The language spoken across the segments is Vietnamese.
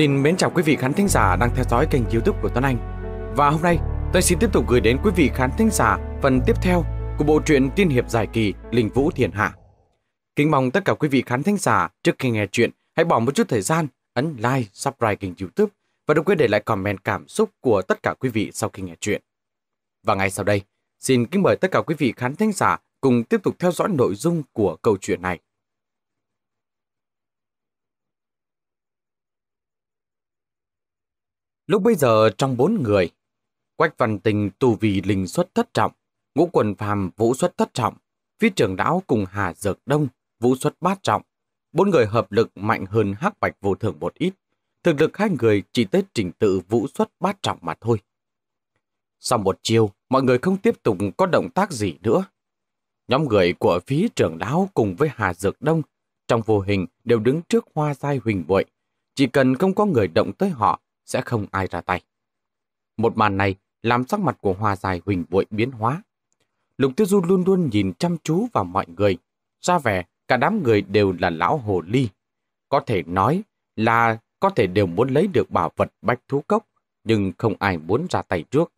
Xin mến chào quý vị khán thính giả đang theo dõi kênh youtube của Tuấn Anh Và hôm nay tôi xin tiếp tục gửi đến quý vị khán thính giả phần tiếp theo của bộ truyện tiên hiệp giải kỳ Linh Vũ Thiền Hạ Kính mong tất cả quý vị khán thính giả trước khi nghe chuyện hãy bỏ một chút thời gian ấn like, subscribe kênh youtube và đừng quên để lại comment cảm xúc của tất cả quý vị sau khi nghe chuyện Và ngay sau đây xin kính mời tất cả quý vị khán thính giả cùng tiếp tục theo dõi nội dung của câu chuyện này Lúc bây giờ trong bốn người, Quách Văn Tình tu vì linh xuất thất trọng, ngũ quần phàm vũ xuất thất trọng, phi trưởng đáo cùng Hà Dược Đông, vũ xuất bát trọng. Bốn người hợp lực mạnh hơn hắc bạch vô thường một ít. Thực lực hai người chỉ tới trình tự vũ xuất bát trọng mà thôi. Sau một chiều, mọi người không tiếp tục có động tác gì nữa. Nhóm người của phí trưởng đáo cùng với Hà Dược Đông trong vô hình đều đứng trước hoa giai huỳnh bội. Chỉ cần không có người động tới họ sẽ không ai ra tay. Một màn này làm sắc mặt của Hoa Dài Huỳnh bội biến hóa. Lục Tiêu Du luôn luôn nhìn chăm chú vào mọi người. Ra vẻ, cả đám người đều là lão hồ ly. Có thể nói là có thể đều muốn lấy được bảo vật bách thú cốc, nhưng không ai muốn ra tay trước.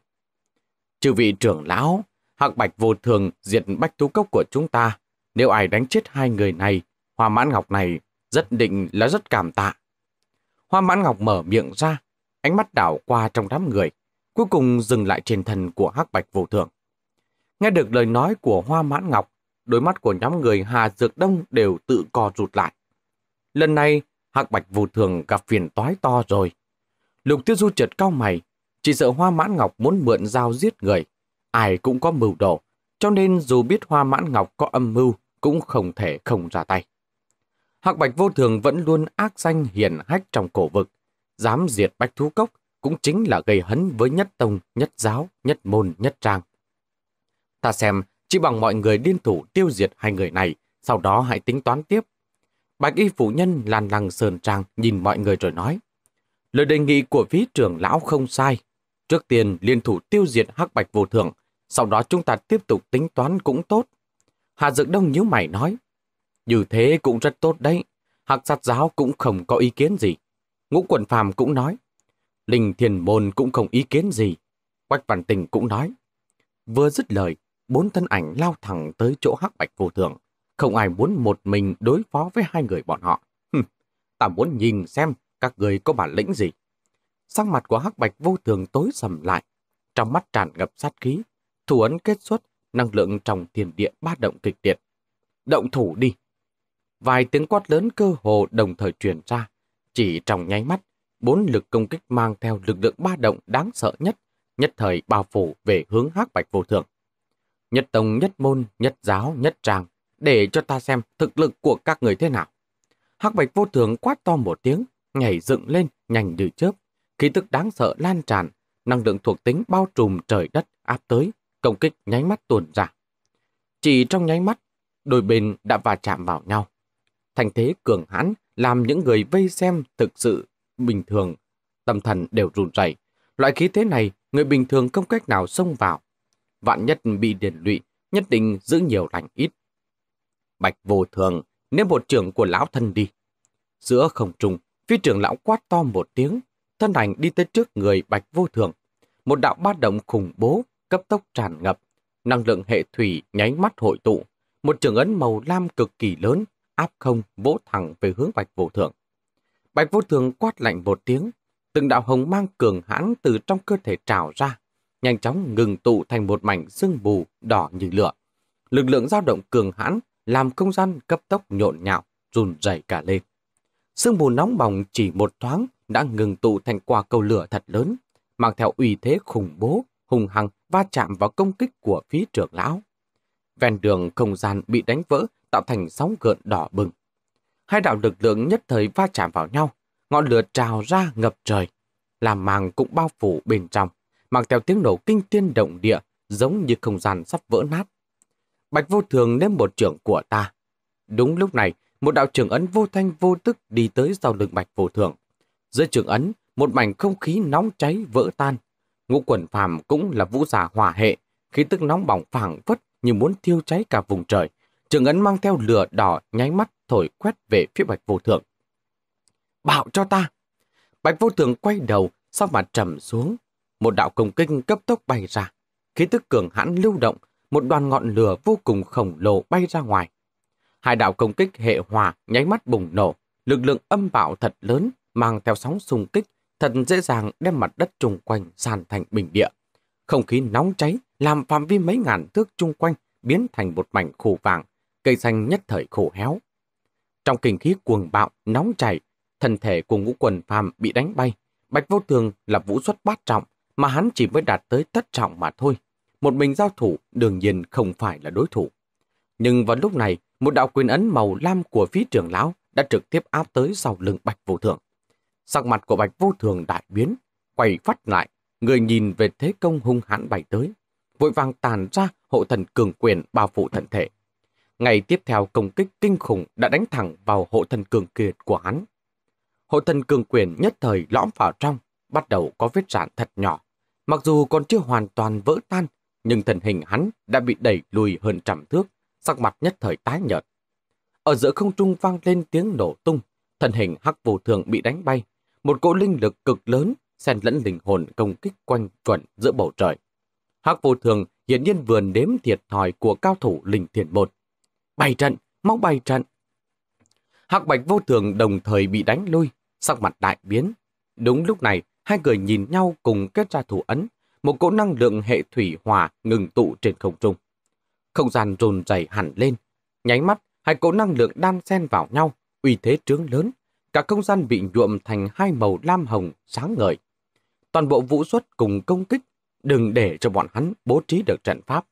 Trừ vị trưởng lão, hạc bạch vô thường diệt bách thú cốc của chúng ta. Nếu ai đánh chết hai người này, hoa mãn ngọc này rất định là rất cảm tạ. Hoa mãn ngọc mở miệng ra, Ánh mắt đảo qua trong đám người, cuối cùng dừng lại trên thân của hắc bạch vô thường. Nghe được lời nói của Hoa Mãn Ngọc, đôi mắt của nhóm người Hà Dược Đông đều tự co rụt lại. Lần này, hắc bạch vô thường gặp phiền toái to rồi. Lục tiêu du trượt cao mày, chỉ sợ Hoa Mãn Ngọc muốn mượn dao giết người. Ai cũng có mưu đồ, cho nên dù biết Hoa Mãn Ngọc có âm mưu, cũng không thể không ra tay. Hạc Bạch Vô Thường vẫn luôn ác danh hiền hách trong cổ vực, dám diệt bách thú cốc cũng chính là gây hấn với nhất tông, nhất giáo, nhất môn, nhất trang. Ta xem, chỉ bằng mọi người điên thủ tiêu diệt hai người này, sau đó hãy tính toán tiếp. Bạch y phụ nhân làn lằng sờn trang nhìn mọi người rồi nói. Lời đề nghị của phí trưởng lão không sai. Trước tiên liên thủ tiêu diệt hắc bạch vô thượng, sau đó chúng ta tiếp tục tính toán cũng tốt. Hạ Dực Đông nhíu mày nói. Như thế cũng rất tốt đấy. Hạc sát giáo cũng không có ý kiến gì. Ngũ quần phàm cũng nói. Linh thiền bồn cũng không ý kiến gì. Quách văn tình cũng nói. Vừa dứt lời, bốn thân ảnh lao thẳng tới chỗ hắc bạch vô thường. Không ai muốn một mình đối phó với hai người bọn họ. ta muốn nhìn xem các người có bản lĩnh gì. Sang mặt của hắc bạch vô thường tối sầm lại. Trong mắt tràn ngập sát khí. Thủ ấn kết xuất, năng lượng trong thiền địa ba động kịch liệt. Động thủ đi! Vài tiếng quát lớn cơ hồ đồng thời truyền ra. Chỉ trong nháy mắt, bốn lực công kích mang theo lực lượng ba động đáng sợ nhất, nhất thời bao phủ về hướng hắc bạch vô thượng, Nhất tông, nhất môn, nhất giáo, nhất tràng, để cho ta xem thực lực của các người thế nào. Hắc bạch vô thượng quát to một tiếng, nhảy dựng lên, nhanh như chớp. Khí tức đáng sợ lan tràn, năng lượng thuộc tính bao trùm trời đất áp tới, công kích nháy mắt tuồn ra. Chỉ trong nháy mắt, đôi bên đã va chạm vào nhau. Thành thế cường hãn làm những người vây xem thực sự bình thường, tâm thần đều run rẩy. Loại khí thế này, người bình thường không cách nào xông vào. Vạn nhất bị điền lụy, nhất định giữ nhiều lành ít. Bạch vô thường, nếu một trưởng của lão thân đi. Giữa không trung, phi trưởng lão quát to một tiếng, thân ảnh đi tới trước người bạch vô thường. Một đạo bát động khủng bố, cấp tốc tràn ngập, năng lượng hệ thủy nháy mắt hội tụ, một trường ấn màu lam cực kỳ lớn áp không vỗ thẳng về hướng Bạch Vô Thường. Bạch Vô Thường quát lạnh một tiếng, từng đạo hồng mang cường hãn từ trong cơ thể trào ra, nhanh chóng ngừng tụ thành một mảnh sương bù đỏ như lửa. Lực lượng dao động cường hãn làm không gian cấp tốc nhộn nhạo, run rẩy cả lên. Sương mù nóng bỏng chỉ một thoáng đã ngừng tụ thành quả cầu lửa thật lớn, mang theo uy thế khủng bố, hùng hăng va chạm vào công kích của phía trưởng lão. Ven đường không gian bị đánh vỡ tạo thành sóng gợn đỏ bừng. Hai đạo lực lượng nhất thời va chạm vào nhau, ngọn lửa trào ra ngập trời, làm màng cũng bao phủ bên trong, mang theo tiếng nổ kinh thiên động địa, giống như không gian sắp vỡ nát. Bạch vô thường ném một trưởng của ta. Đúng lúc này, một đạo trưởng ấn vô thanh vô tức đi tới sau lưng bạch vô thường. Dưới trưởng ấn, một mảnh không khí nóng cháy vỡ tan. Ngũ quần phàm cũng là vũ giả hỏa hệ, khí tức nóng bỏng phảng phất như muốn thiêu cháy cả vùng trời, Trường ấn mang theo lửa đỏ nháy mắt thổi quét về phía bạch vô thượng Bảo cho ta! Bạch vô thượng quay đầu, sau mặt trầm xuống. Một đạo công kinh cấp tốc bay ra. Khí tức cường hãn lưu động, một đoàn ngọn lửa vô cùng khổng lồ bay ra ngoài. Hai đạo công kích hệ hòa nháy mắt bùng nổ, lực lượng âm bạo thật lớn mang theo sóng xung kích, thật dễ dàng đem mặt đất chung quanh sàn thành bình địa. Không khí nóng cháy làm phạm vi mấy ngàn thước chung quanh biến thành một mảnh khủ vàng, cây xanh nhất thời khổ héo. Trong kinh khí cuồng bạo, nóng chảy, thân thể của ngũ quần phàm bị đánh bay. Bạch vô thường là vũ xuất bát trọng, mà hắn chỉ mới đạt tới tất trọng mà thôi. Một mình giao thủ đương nhiên không phải là đối thủ. Nhưng vào lúc này, một đạo quyền ấn màu lam của phí trưởng lão đã trực tiếp áp tới sau lưng Bạch Vô Thường. Sắc mặt của Bạch Vô Thường đại biến, quay phát lại, người nhìn về thế công hung hãn bày tới, vội vàng tàn ra hộ thần cường quyền bao phủ thần thể. Ngày tiếp theo công kích kinh khủng đã đánh thẳng vào hộ thần cường kiệt của hắn. Hộ thần cường quyền nhất thời lõm vào trong, bắt đầu có vết rạn thật nhỏ. Mặc dù còn chưa hoàn toàn vỡ tan, nhưng thần hình hắn đã bị đẩy lùi hơn trăm thước, sắc mặt nhất thời tái nhợt. Ở giữa không trung vang lên tiếng nổ tung, thần hình hắc vô thường bị đánh bay. Một cỗ linh lực cực lớn, xen lẫn linh hồn công kích quanh quẩn giữa bầu trời. Hắc vô thường hiển nhiên vừa đếm thiệt thòi của cao thủ linh thiền một, Bày trận, mau bày trận. Hạc bạch vô thường đồng thời bị đánh lui, sắc mặt đại biến. Đúng lúc này, hai người nhìn nhau cùng kết ra thủ ấn, một cỗ năng lượng hệ thủy hòa ngừng tụ trên không trung. Không gian rồn dày hẳn lên, nháy mắt hai cỗ năng lượng đan xen vào nhau, uy thế trướng lớn, cả không gian bị nhuộm thành hai màu lam hồng sáng ngời. Toàn bộ vũ xuất cùng công kích, đừng để cho bọn hắn bố trí được trận pháp.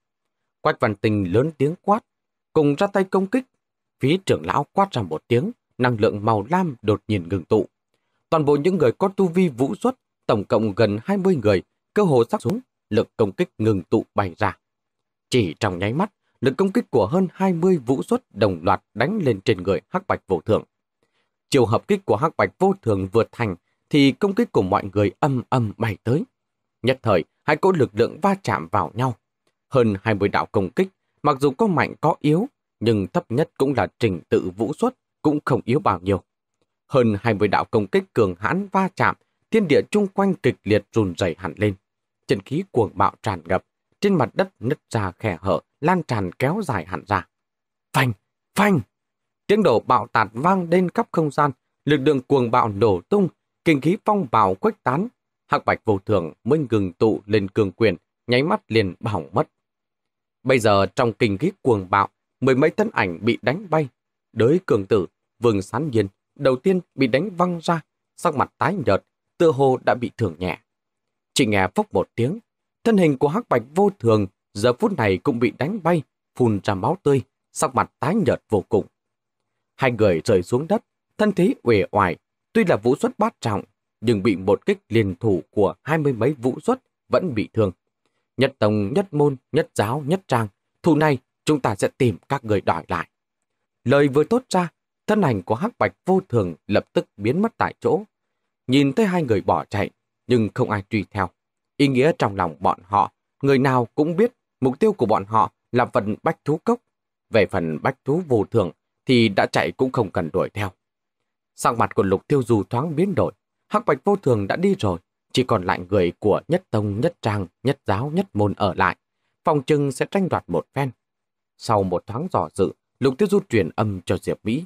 Quách Văn Tình lớn tiếng quát, cùng ra tay công kích. Phí trưởng lão quát ra một tiếng, năng lượng màu lam đột nhiên ngừng tụ. Toàn bộ những người có tu vi vũ xuất, tổng cộng gần 20 người, cơ hồ sắc xuống, lực công kích ngừng tụ bày ra. Chỉ trong nháy mắt, lực công kích của hơn 20 vũ xuất đồng loạt đánh lên trên người hắc bạch vô thường. Chiều hợp kích của hắc bạch vô thường vượt thành, thì công kích của mọi người âm âm bay tới. Nhất thời, hai cỗ lực lượng va chạm vào nhau. Hơn 20 đạo công kích Mặc dù có mạnh có yếu, nhưng thấp nhất cũng là trình tự vũ xuất, cũng không yếu bao nhiêu. Hơn 20 đạo công kích cường hãn va chạm, thiên địa chung quanh kịch liệt rùn rẩy hẳn lên. Chân khí cuồng bạo tràn ngập, trên mặt đất nứt ra khe hở, lan tràn kéo dài hẳn ra. Phanh! Phanh! Tiếng đổ bạo tạt vang lên khắp không gian, lực đường cuồng bạo nổ tung, kinh khí phong bạo khuếch tán. Hạc bạch vô thường mới ngừng tụ lên cường quyền, nháy mắt liền bỏng mất. Bây giờ trong kinh khí cuồng bạo, mười mấy thân ảnh bị đánh bay. Đới cường tử, vương sán nhiên, đầu tiên bị đánh văng ra, sắc mặt tái nhợt, tựa hồ đã bị thương nhẹ. Chỉ nghe phốc một tiếng, thân hình của hắc bạch vô thường giờ phút này cũng bị đánh bay, phun ra máu tươi, sắc mặt tái nhợt vô cùng. Hai người rơi xuống đất, thân thế uể oải, tuy là vũ xuất bát trọng, nhưng bị một kích liền thủ của hai mươi mấy vũ xuất vẫn bị thương, Nhất tông, nhất môn, nhất giáo, nhất trang. Thù này, chúng ta sẽ tìm các người đòi lại. Lời vừa tốt ra, thân ảnh của hắc bạch vô thường lập tức biến mất tại chỗ. Nhìn thấy hai người bỏ chạy, nhưng không ai truy theo. Ý nghĩa trong lòng bọn họ, người nào cũng biết mục tiêu của bọn họ là phần bách thú cốc. Về phần bách thú vô thường thì đã chạy cũng không cần đuổi theo. Sang mặt của lục tiêu dù thoáng biến đổi, hắc bạch vô thường đã đi rồi, chỉ còn lại người của nhất tông, nhất trang, nhất giáo, nhất môn ở lại. Phòng trưng sẽ tranh đoạt một phen. Sau một tháng dò dự, Lục Tiêu Du truyền âm cho Diệp Mỹ.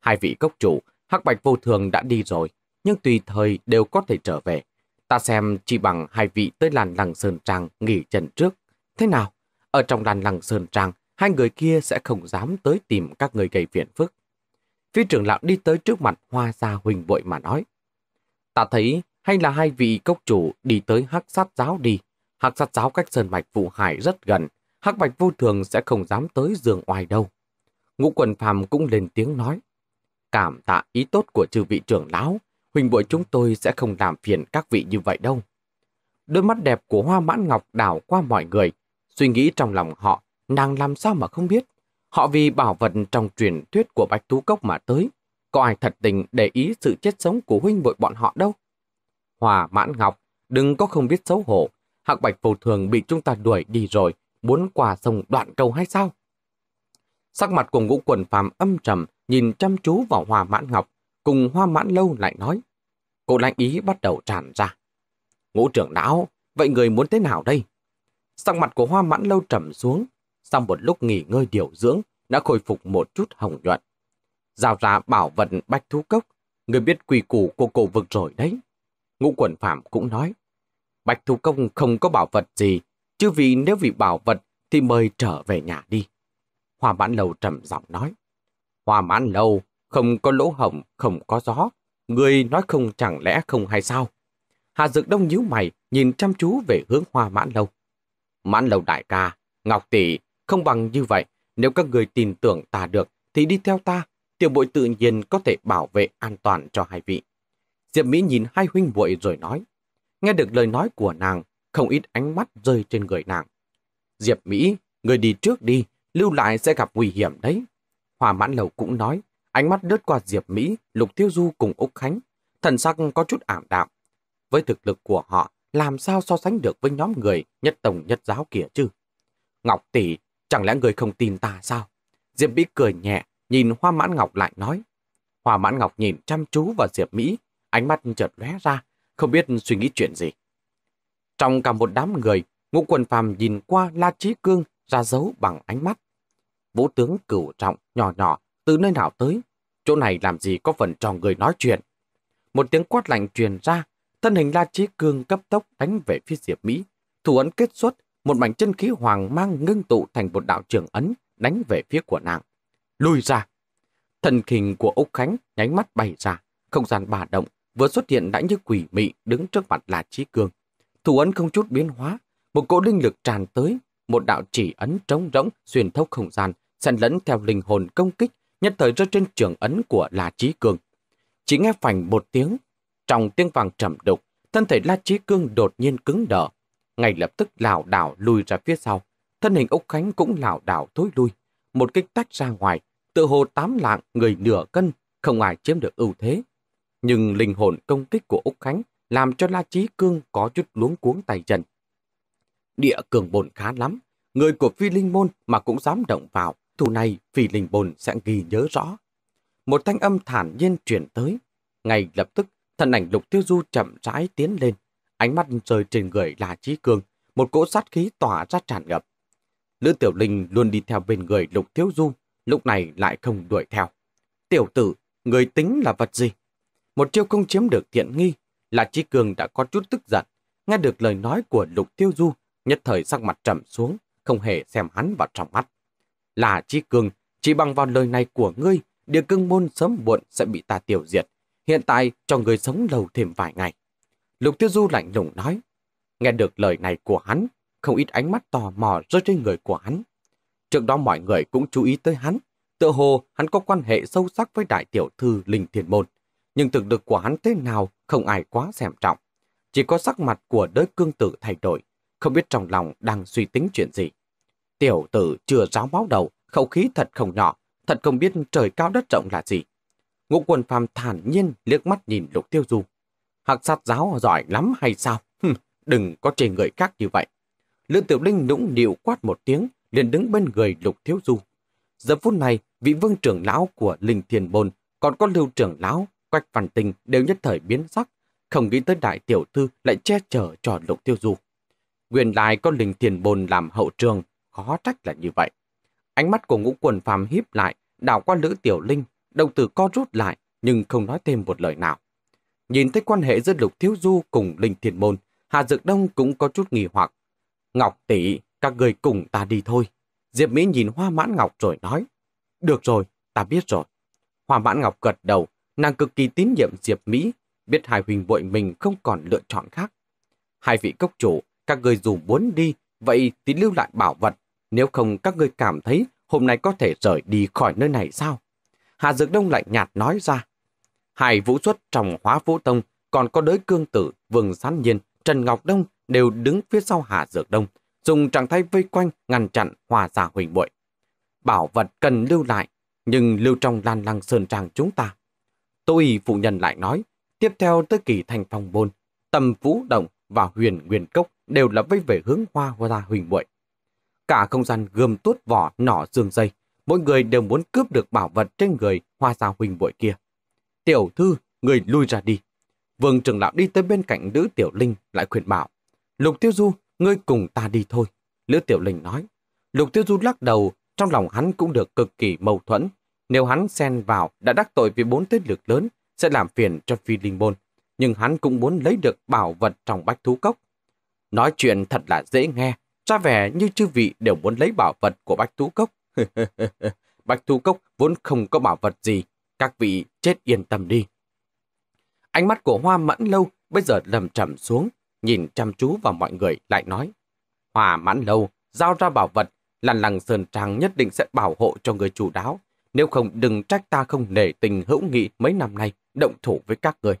Hai vị cốc chủ, Hắc Bạch Vô Thường đã đi rồi, nhưng tùy thời đều có thể trở về. Ta xem chỉ bằng hai vị tới làn lăng Sơn Trang nghỉ chân trước. Thế nào? Ở trong làn lăng Sơn Trang, hai người kia sẽ không dám tới tìm các người gây phiền phức. Phi trưởng lão đi tới trước mặt hoa gia huỳnh bội mà nói. Ta thấy hay là hai vị cốc chủ đi tới hắc sát giáo đi. Hắc sát giáo cách sơn mạch vụ hải rất gần, hắc bạch vô thường sẽ không dám tới giường ngoài đâu. Ngũ quần phàm cũng lên tiếng nói. Cảm tạ ý tốt của chư vị trưởng lão, huynh bội chúng tôi sẽ không làm phiền các vị như vậy đâu. Đôi mắt đẹp của hoa mãn ngọc đảo qua mọi người, suy nghĩ trong lòng họ, nàng làm sao mà không biết. Họ vì bảo vật trong truyền thuyết của Bạch Tú Cốc mà tới. Có ai thật tình để ý sự chết sống của huynh bội bọn họ đâu? Hòa Mãn Ngọc, đừng có không biết xấu hổ. Hạc Bạch Phù Thường bị chúng ta đuổi đi rồi, muốn qua sông đoạn câu hay sao? Sắc mặt của ngũ quần phàm âm trầm, nhìn chăm chú vào Hòa Mãn Ngọc, cùng Hoa Mãn Lâu lại nói. Cô lãnh ý bắt đầu tràn ra. Ngũ trưởng lão, vậy người muốn thế nào đây? Sắc mặt của Hoa Mãn Lâu trầm xuống, sau một lúc nghỉ ngơi điều dưỡng, đã khôi phục một chút hồng nhuận. Giao ra bảo vận bách thú cốc, người biết quỳ củ của cổ vực rồi đấy. Ngũ quần phạm cũng nói, Bạch Thủ Công không có bảo vật gì, chứ vì nếu vì bảo vật thì mời trở về nhà đi. Hoa mãn Lâu trầm giọng nói, Hoa mãn Lâu không có lỗ hổng, không có gió, người nói không chẳng lẽ không hay sao? Hà Dực Đông nhíu mày, nhìn chăm chú về hướng hoa mãn lâu. Mãn lâu đại ca, Ngọc Tỷ, không bằng như vậy, nếu các người tin tưởng ta được thì đi theo ta, tiểu bội tự nhiên có thể bảo vệ an toàn cho hai vị. Diệp Mỹ nhìn hai huynh muội rồi nói. Nghe được lời nói của nàng, không ít ánh mắt rơi trên người nàng. Diệp Mỹ, người đi trước đi, lưu lại sẽ gặp nguy hiểm đấy. Hòa mãn lầu cũng nói, ánh mắt lướt qua Diệp Mỹ, Lục Tiêu Du cùng Úc Khánh, thần sắc có chút ảm đạm. Với thực lực của họ, làm sao so sánh được với nhóm người nhất tổng nhất giáo kia chứ? Ngọc tỷ, chẳng lẽ người không tin ta sao? Diệp Mỹ cười nhẹ, nhìn Hoa Mãn Ngọc lại nói. Hoa Mãn Ngọc nhìn chăm chú vào Diệp Mỹ, ánh mắt chợt lóe ra, không biết suy nghĩ chuyện gì. Trong cả một đám người, ngũ quần phàm nhìn qua La Trí Cương ra dấu bằng ánh mắt. Vũ tướng cửu trọng nhỏ nhỏ từ nơi nào tới, chỗ này làm gì có phần trò người nói chuyện. Một tiếng quát lạnh truyền ra, thân hình La Trí Cương cấp tốc đánh về phía Diệp Mỹ. Thủ ấn kết xuất, một mảnh chân khí hoàng mang ngưng tụ thành một đạo trường ấn đánh về phía của nàng. Lùi ra! Thần kinh của Úc Khánh nháy mắt bay ra, không gian bà động vừa xuất hiện đã như quỷ mị đứng trước mặt là trí cường. Thủ ấn không chút biến hóa, một cỗ linh lực tràn tới, một đạo chỉ ấn trống rỗng xuyên thấu không gian, xen lẫn theo linh hồn công kích, nhất thời rơi trên trường ấn của La Chí Cương. Chỉ nghe phành một tiếng, trong tiếng vàng trầm đục, thân thể La Chí Cương đột nhiên cứng đờ, ngay lập tức lảo đảo lùi ra phía sau, thân hình Úc Khánh cũng lảo đảo thối lui, một kích tách ra ngoài, tự hồ tám lạng người nửa cân, không ai chiếm được ưu thế. Nhưng linh hồn công kích của Úc Khánh làm cho La Chí Cương có chút luống cuống tay chân. Địa cường bồn khá lắm, người của phi linh môn mà cũng dám động vào, thù này phi linh bồn sẽ ghi nhớ rõ. Một thanh âm thản nhiên chuyển tới, ngay lập tức thân ảnh lục tiêu du chậm rãi tiến lên, ánh mắt rơi trên người La Chí Cương, một cỗ sát khí tỏa ra tràn ngập. Lữ Tiểu Linh luôn đi theo bên người Lục Thiếu Du, lúc này lại không đuổi theo. Tiểu tử, người tính là vật gì? Một chiêu không chiếm được thiện nghi là Chi Cường đã có chút tức giận. Nghe được lời nói của Lục Tiêu Du, nhất thời sắc mặt trầm xuống, không hề xem hắn vào trong mắt. Là Chi Cường, chỉ bằng vào lời này của ngươi, địa cưng môn sớm muộn sẽ bị ta tiêu diệt. Hiện tại cho người sống lâu thêm vài ngày. Lục Tiêu Du lạnh lùng nói. Nghe được lời này của hắn, không ít ánh mắt tò mò rơi trên người của hắn. Trước đó mọi người cũng chú ý tới hắn. Tự hồ hắn có quan hệ sâu sắc với đại tiểu thư Linh thiền Môn nhưng thực lực của hắn thế nào không ai quá xem trọng. Chỉ có sắc mặt của đới cương tử thay đổi, không biết trong lòng đang suy tính chuyện gì. Tiểu tử chưa ráo máu đầu, khẩu khí thật không nhỏ, thật không biết trời cao đất rộng là gì. Ngũ quần phàm thản nhiên liếc mắt nhìn lục tiêu du. Hạc sát giáo giỏi lắm hay sao? đừng có chê người khác như vậy. Lương Tiểu Linh nũng điệu quát một tiếng, liền đứng bên người lục thiếu du. Giờ phút này, vị vương trưởng lão của Linh Thiền Bồn còn có lưu trưởng lão Quách Văn Tình đều nhất thời biến sắc, không nghĩ tới đại tiểu thư lại che chở cho lục tiêu du. Nguyên lại có linh tiền bồn làm hậu trường, khó trách là như vậy. Ánh mắt của ngũ quần phàm híp lại, đảo qua lữ tiểu linh, đồng tử co rút lại, nhưng không nói thêm một lời nào. Nhìn thấy quan hệ giữa lục thiếu du cùng linh thiền môn, Hà Dược Đông cũng có chút nghi hoặc. Ngọc tỷ, các người cùng ta đi thôi. Diệp Mỹ nhìn hoa mãn ngọc rồi nói. Được rồi, ta biết rồi. Hoa mãn ngọc gật đầu, Nàng cực kỳ tín nhiệm Diệp Mỹ, biết hai huynh bội mình không còn lựa chọn khác. Hai vị cốc chủ, các người dù muốn đi, vậy thì lưu lại bảo vật, nếu không các người cảm thấy hôm nay có thể rời đi khỏi nơi này sao? Hà Dược Đông lạnh nhạt nói ra. Hải Vũ Xuất trong hóa vũ tông, còn có đới cương tử, vương sán nhiên, Trần Ngọc Đông đều đứng phía sau Hà Dược Đông, dùng trạng thái vây quanh ngăn chặn hòa giả huỳnh bội. Bảo vật cần lưu lại, nhưng lưu trong lan lăng sơn trang chúng ta. Tô Y phụ nhân lại nói, tiếp theo tới kỳ thành phong bôn, tầm vũ động và huyền nguyên cốc đều là vây về hướng hoa hoa ra huỳnh muội Cả không gian gươm tuốt vỏ nỏ dương dây, mỗi người đều muốn cướp được bảo vật trên người hoa gia huỳnh muội kia. Tiểu thư, người lui ra đi. Vương trưởng lão đi tới bên cạnh nữ Tiểu Linh lại khuyên bảo. Lục Tiêu Du, ngươi cùng ta đi thôi. nữ Tiểu Linh nói. Lục Tiêu Du lắc đầu, trong lòng hắn cũng được cực kỳ mâu thuẫn. Nếu hắn xen vào đã đắc tội với bốn thế lực lớn, sẽ làm phiền cho phi linh môn. Nhưng hắn cũng muốn lấy được bảo vật trong bách thú cốc. Nói chuyện thật là dễ nghe, ra vẻ như chư vị đều muốn lấy bảo vật của bách thú cốc. bách thú cốc vốn không có bảo vật gì, các vị chết yên tâm đi. Ánh mắt của hoa mẫn lâu bây giờ lầm trầm xuống, nhìn chăm chú vào mọi người lại nói. Hoa mãn lâu, giao ra bảo vật, lằn lằng sơn trang nhất định sẽ bảo hộ cho người chủ đáo, nếu không đừng trách ta không nể tình hữu nghị mấy năm nay động thủ với các người.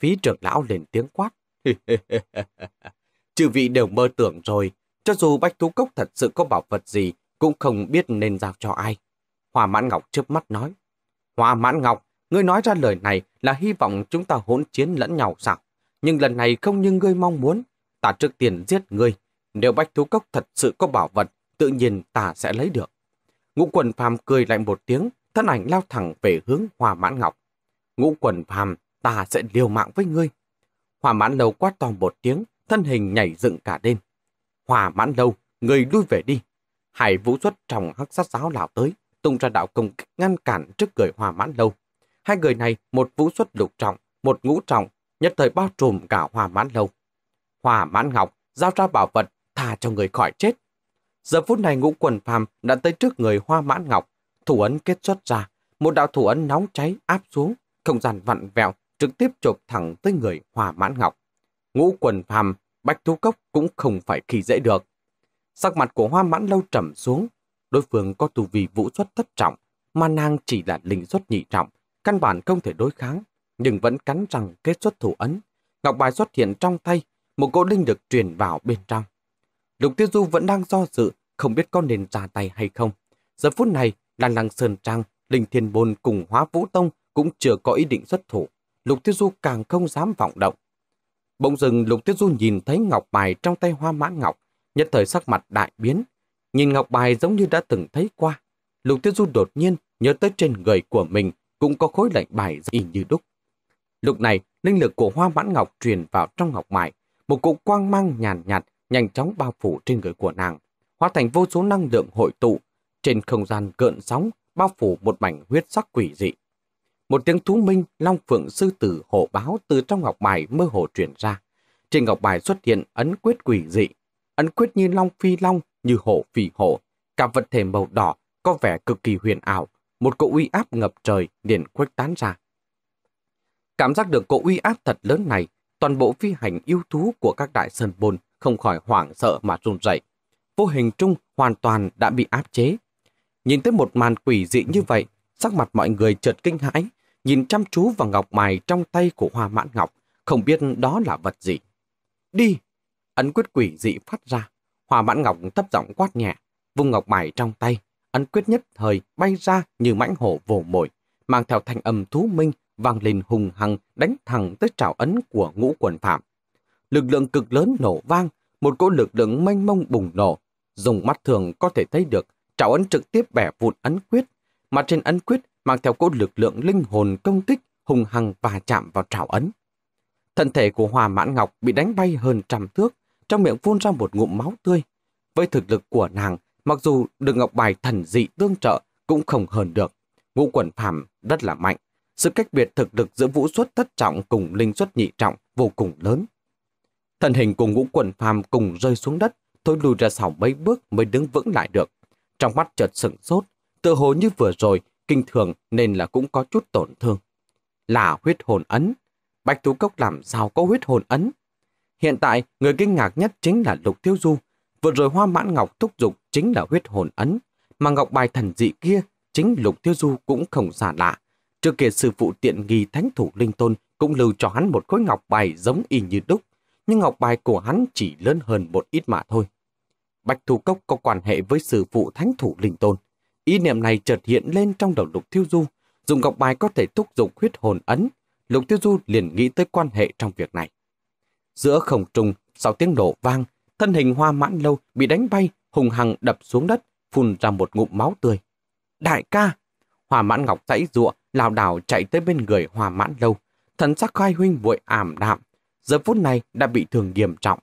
Phí trưởng lão lên tiếng quát. Chư vị đều mơ tưởng rồi, cho dù Bách Thú Cốc thật sự có bảo vật gì, cũng không biết nên giao cho ai. Hòa Mãn Ngọc trước mắt nói. Hòa Mãn Ngọc, ngươi nói ra lời này là hy vọng chúng ta hỗn chiến lẫn nhau sao? Nhưng lần này không như ngươi mong muốn, ta trước tiền giết ngươi. Nếu Bách Thú Cốc thật sự có bảo vật, tự nhiên ta sẽ lấy được. Ngũ quần phàm cười lại một tiếng, thân ảnh lao thẳng về hướng Hòa Mãn Ngọc. Ngũ quần phàm, ta sẽ liều mạng với ngươi. Hòa Mãn Lâu quát to một tiếng, thân hình nhảy dựng cả đêm. Hòa Mãn Lâu, ngươi lui về đi. Hải vũ xuất trong hắc sát giáo lão tới, tung ra đạo công ngăn cản trước người Hòa Mãn Lâu. Hai người này, một vũ xuất lục trọng, một ngũ trọng, nhất thời bao trùm cả Hòa Mãn Lâu. Hòa Mãn Ngọc giao ra bảo vật, thả cho người khỏi chết, Giờ phút này ngũ quần phàm đã tới trước người hoa mãn ngọc, thủ ấn kết xuất ra, một đạo thủ ấn nóng cháy áp xuống, không gian vặn vẹo, trực tiếp chộp thẳng tới người hoa mãn ngọc. Ngũ quần phàm, bạch thú cốc cũng không phải khi dễ được. Sắc mặt của hoa mãn lâu trầm xuống, đối phương có tù vì vũ xuất thất trọng, mà nàng chỉ là linh xuất nhị trọng, căn bản không thể đối kháng, nhưng vẫn cắn răng kết xuất thủ ấn. Ngọc bài xuất hiện trong tay, một cỗ linh được truyền vào bên trong, Lục Tiêu Du vẫn đang do dự, không biết có nên ra tay hay không. Giờ phút này, lan Lăng Sơn Trang, Linh Thiên Bôn cùng Hóa Vũ Tông cũng chưa có ý định xuất thủ. Lục Tiêu Du càng không dám vọng động. Bỗng dừng Lục Tiêu Du nhìn thấy ngọc bài trong tay Hoa Mãn Ngọc, nhất thời sắc mặt đại biến. Nhìn ngọc bài giống như đã từng thấy qua. Lục Tiêu Du đột nhiên nhớ tới trên người của mình cũng có khối lệnh bài y như đúc. Lúc này, linh lực của Hoa Mãn Ngọc truyền vào trong ngọc bài, một cụ quang mang nhàn nhạt, nhạt nhanh chóng bao phủ trên người của nàng, hóa thành vô số năng lượng hội tụ, trên không gian gợn sóng, bao phủ một mảnh huyết sắc quỷ dị. Một tiếng thú minh, long phượng sư tử hộ báo từ trong ngọc bài mơ hồ truyền ra. Trên ngọc bài xuất hiện ấn quyết quỷ dị, ấn quyết như long phi long, như hổ phì hổ, cả vật thể màu đỏ có vẻ cực kỳ huyền ảo, một cỗ uy áp ngập trời liền khuếch tán ra. Cảm giác được cỗ uy áp thật lớn này, toàn bộ phi hành yêu thú của các đại sơn bồn không khỏi hoảng sợ mà run rẩy. Vô hình trung hoàn toàn đã bị áp chế. Nhìn tới một màn quỷ dị như vậy, sắc mặt mọi người chợt kinh hãi, nhìn chăm chú vào ngọc mài trong tay của Hoa Mãn Ngọc, không biết đó là vật gì. Đi! Ấn quyết quỷ dị phát ra, Hoa Mãn Ngọc thấp giọng quát nhẹ, vung ngọc mài trong tay, ấn quyết nhất thời bay ra như mãnh hổ vồ mồi, mang theo thanh âm thú minh vang lên hùng hằng đánh thẳng tới trảo ấn của ngũ quần phạm lực lượng cực lớn nổ vang, một cỗ lực lượng mênh mông bùng nổ. Dùng mắt thường có thể thấy được, trảo ấn trực tiếp bẻ vụn ấn quyết. Mặt trên ấn quyết mang theo cỗ lực lượng linh hồn công kích hùng hăng và chạm vào trảo ấn. Thân thể của Hòa Mãn Ngọc bị đánh bay hơn trăm thước, trong miệng phun ra một ngụm máu tươi. Với thực lực của nàng, mặc dù được ngọc bài thần dị tương trợ cũng không hờn được. Ngũ quần phàm rất là mạnh. Sự cách biệt thực lực giữa vũ xuất thất trọng cùng linh xuất nhị trọng vô cùng lớn. Thân hình cùng ngũ quần phàm cùng rơi xuống đất, thôi lùi ra sau mấy bước mới đứng vững lại được. Trong mắt chợt sửng sốt, tự hồ như vừa rồi, kinh thường nên là cũng có chút tổn thương. Là huyết hồn ấn. Bạch Tú Cốc làm sao có huyết hồn ấn? Hiện tại, người kinh ngạc nhất chính là Lục Tiêu Du. Vừa rồi Hoa Mãn Ngọc thúc giục chính là huyết hồn ấn, mà Ngọc Bài Thần dị kia chính Lục Tiêu Du cũng không xa lạ. Trước kia sư phụ tiện nghi thánh thủ linh tôn cũng lưu cho hắn một khối ngọc bài giống y như đúc nhưng ngọc bài của hắn chỉ lớn hơn một ít mà thôi. Bạch Thủ Cốc có quan hệ với sư phụ thánh thủ linh tôn. Ý niệm này chợt hiện lên trong đầu Lục Thiêu Du, dùng ngọc bài có thể thúc giục huyết hồn ấn. Lục Thiêu Du liền nghĩ tới quan hệ trong việc này. Giữa không trung, sau tiếng nổ vang, thân hình hoa mãn lâu bị đánh bay, hùng hằng đập xuống đất, phun ra một ngụm máu tươi. Đại ca! Hoa mãn ngọc dãy ruộng, lào đảo chạy tới bên người hoa mãn lâu. Thần sắc khai huynh vội ảm đạm, giờ phút này đã bị thương nghiêm trọng.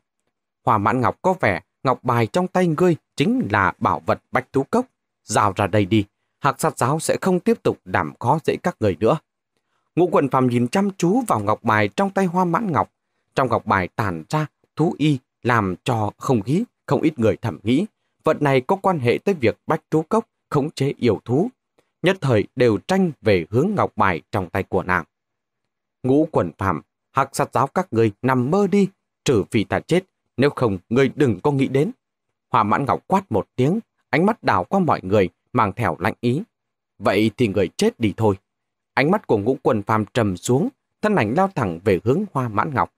Hòa mãn ngọc có vẻ ngọc bài trong tay ngươi chính là bảo vật bạch thú cốc. Rào ra đây đi, hạc sát giáo sẽ không tiếp tục đảm khó dễ các người nữa. Ngũ quần phàm nhìn chăm chú vào ngọc bài trong tay hoa mãn ngọc. Trong ngọc bài tàn ra, thú y làm cho không khí, không ít người thẩm nghĩ. Vật này có quan hệ tới việc bách thú cốc khống chế yêu thú. Nhất thời đều tranh về hướng ngọc bài trong tay của nàng. Ngũ quần phàm hạc sát giáo các người nằm mơ đi, trừ vì ta chết, nếu không người đừng có nghĩ đến. Hòa mãn ngọc quát một tiếng, ánh mắt đảo qua mọi người, mang theo lạnh ý. Vậy thì người chết đi thôi. Ánh mắt của ngũ quần phàm trầm xuống, thân ảnh lao thẳng về hướng hoa mãn ngọc.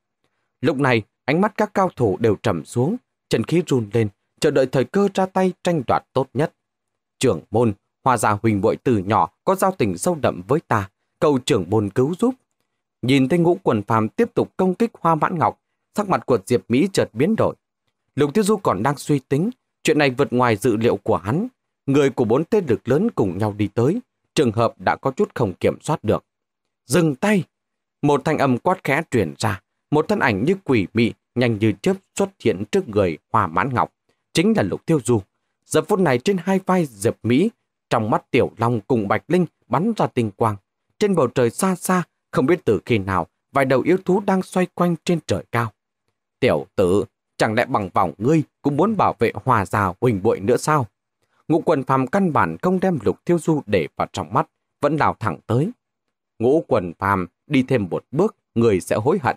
Lúc này, ánh mắt các cao thủ đều trầm xuống, chân khí run lên, chờ đợi thời cơ ra tay tranh đoạt tốt nhất. Trưởng môn, hoa gia huỳnh bội từ nhỏ có giao tình sâu đậm với ta, cầu trưởng môn cứu giúp, Nhìn thấy ngũ quần phàm tiếp tục công kích hoa mãn ngọc, sắc mặt của Diệp Mỹ chợt biến đổi. Lục Tiêu Du còn đang suy tính, chuyện này vượt ngoài dự liệu của hắn. Người của bốn tên lực lớn cùng nhau đi tới, trường hợp đã có chút không kiểm soát được. Dừng tay! Một thanh âm quát khẽ truyền ra, một thân ảnh như quỷ mị, nhanh như chớp xuất hiện trước người Hoa Mãn Ngọc, chính là Lục Tiêu Du. Giờ phút này trên hai vai Diệp Mỹ, trong mắt Tiểu Long cùng Bạch Linh bắn ra tinh quang. Trên bầu trời xa xa, không biết từ khi nào, vài đầu yêu thú đang xoay quanh trên trời cao. Tiểu tử, chẳng lẽ bằng vòng ngươi cũng muốn bảo vệ hòa già huỳnh bội nữa sao? Ngũ quần phàm căn bản không đem lục thiêu du để vào trong mắt, vẫn đào thẳng tới. Ngũ quần phàm đi thêm một bước, người sẽ hối hận.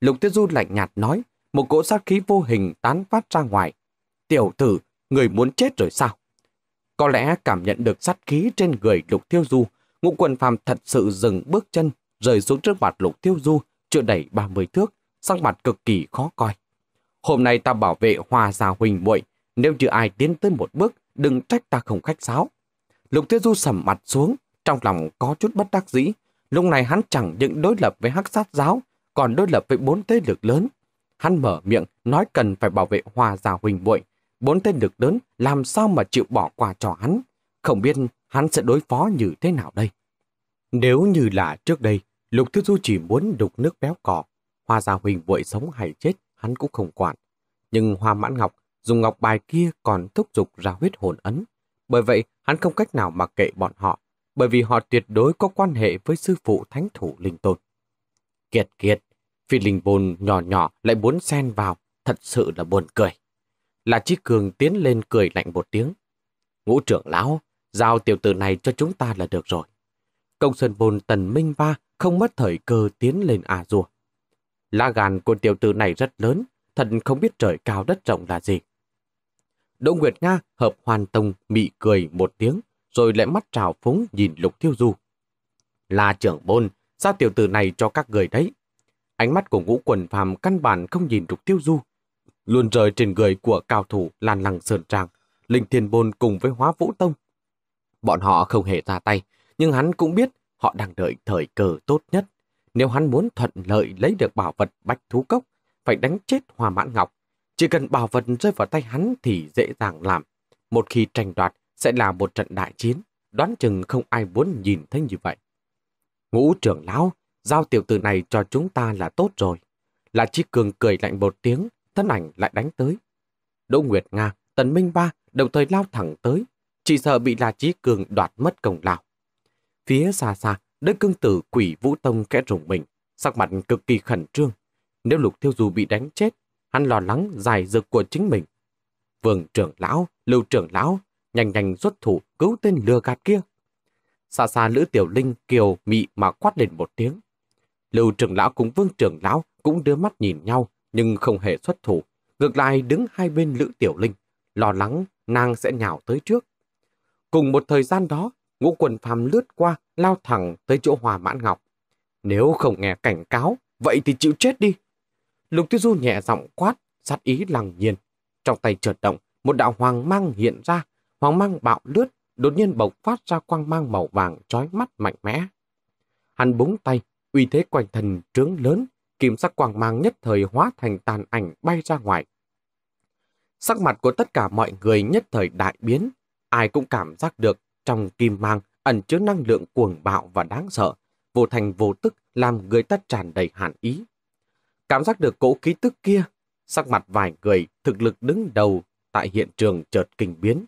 Lục thiêu du lạnh nhạt nói, một cỗ sát khí vô hình tán phát ra ngoài. Tiểu tử, người muốn chết rồi sao? Có lẽ cảm nhận được sát khí trên người lục thiêu du, ngũ quần phàm thật sự dừng bước chân, rơi xuống trước mặt lục tiêu du, chưa đẩy 30 thước, sắc mặt cực kỳ khó coi. Hôm nay ta bảo vệ hòa gia huỳnh muội nếu chưa ai tiến tới một bước, đừng trách ta không khách sáo. Lục tiêu du sầm mặt xuống, trong lòng có chút bất đắc dĩ. Lúc này hắn chẳng những đối lập với hắc sát giáo, còn đối lập với bốn thế lực lớn. Hắn mở miệng nói cần phải bảo vệ hòa gia huỳnh muội bốn tên lực lớn làm sao mà chịu bỏ qua cho hắn. Không biết hắn sẽ đối phó như thế nào đây. Nếu như là trước đây, Lục Thiếu Du chỉ muốn đục nước béo cỏ, Hoa Gia Huỳnh vội sống hay chết, hắn cũng không quản. Nhưng Hoa Mãn Ngọc dùng ngọc bài kia còn thúc giục ra huyết hồn ấn. Bởi vậy, hắn không cách nào mặc kệ bọn họ, bởi vì họ tuyệt đối có quan hệ với sư phụ thánh thủ linh tôn. Kiệt kiệt, phi linh bồn nhỏ nhỏ lại muốn xen vào, thật sự là buồn cười. Là Chí Cường tiến lên cười lạnh một tiếng. Ngũ trưởng lão, giao tiểu tử này cho chúng ta là được rồi công sơn bồn tần minh ba không mất thời cơ tiến lên à rùa. Lá gan của tiểu tử này rất lớn, thật không biết trời cao đất rộng là gì. Đỗ Nguyệt Nga hợp hoàn tông mị cười một tiếng, rồi lại mắt trào phúng nhìn Lục Thiêu Du. Là trưởng bôn, sao tiểu tử này cho các người đấy? Ánh mắt của ngũ quần phàm căn bản không nhìn Lục Thiêu Du. Luôn rời trên người của cao thủ Lan lằng Sơn tràng Linh Thiên Bôn cùng với Hóa Vũ Tông. Bọn họ không hề ra tay, nhưng hắn cũng biết họ đang đợi thời cơ tốt nhất. Nếu hắn muốn thuận lợi lấy được bảo vật bách thú cốc, phải đánh chết Hoa Mãn Ngọc. Chỉ cần bảo vật rơi vào tay hắn thì dễ dàng làm. Một khi tranh đoạt sẽ là một trận đại chiến, đoán chừng không ai muốn nhìn thấy như vậy. Ngũ trưởng lão, giao tiểu tử này cho chúng ta là tốt rồi. Là Chi Cường cười lạnh một tiếng, thân ảnh lại đánh tới. Đỗ Nguyệt Nga, Tần Minh Ba đồng thời lao thẳng tới, chỉ sợ bị là Chí Cường đoạt mất công lao. Phía xa xa, đấng cương tử quỷ vũ tông kẽ rùng mình, sắc mặt cực kỳ khẩn trương. Nếu lục thiêu dù bị đánh chết, hắn lo lắng dài dực của chính mình. Vương trưởng lão, lưu trưởng lão, nhanh nhanh xuất thủ cứu tên lừa gạt kia. Xa xa lữ tiểu linh kiều mị mà quát lên một tiếng. Lưu trưởng lão cùng vương trưởng lão cũng đưa mắt nhìn nhau nhưng không hề xuất thủ. Ngược lại đứng hai bên lữ tiểu linh, lo lắng nàng sẽ nhào tới trước. Cùng một thời gian đó, ngũ quần phàm lướt qua, lao thẳng tới chỗ hòa mãn ngọc. Nếu không nghe cảnh cáo, vậy thì chịu chết đi. Lục Tiêu Du nhẹ giọng quát, sát ý lằng nhiên. Trong tay chợt động, một đạo hoàng mang hiện ra, hoàng mang bạo lướt, đột nhiên bộc phát ra quang mang màu vàng trói mắt mạnh mẽ. Hắn búng tay, uy thế quanh thần trướng lớn, kiểm sắc quang mang nhất thời hóa thành tàn ảnh bay ra ngoài. Sắc mặt của tất cả mọi người nhất thời đại biến, ai cũng cảm giác được trong kim mang ẩn chứa năng lượng cuồng bạo và đáng sợ, vô thành vô tức làm người ta tràn đầy hàn ý. Cảm giác được cỗ khí tức kia, sắc mặt vài người thực lực đứng đầu tại hiện trường chợt kinh biến.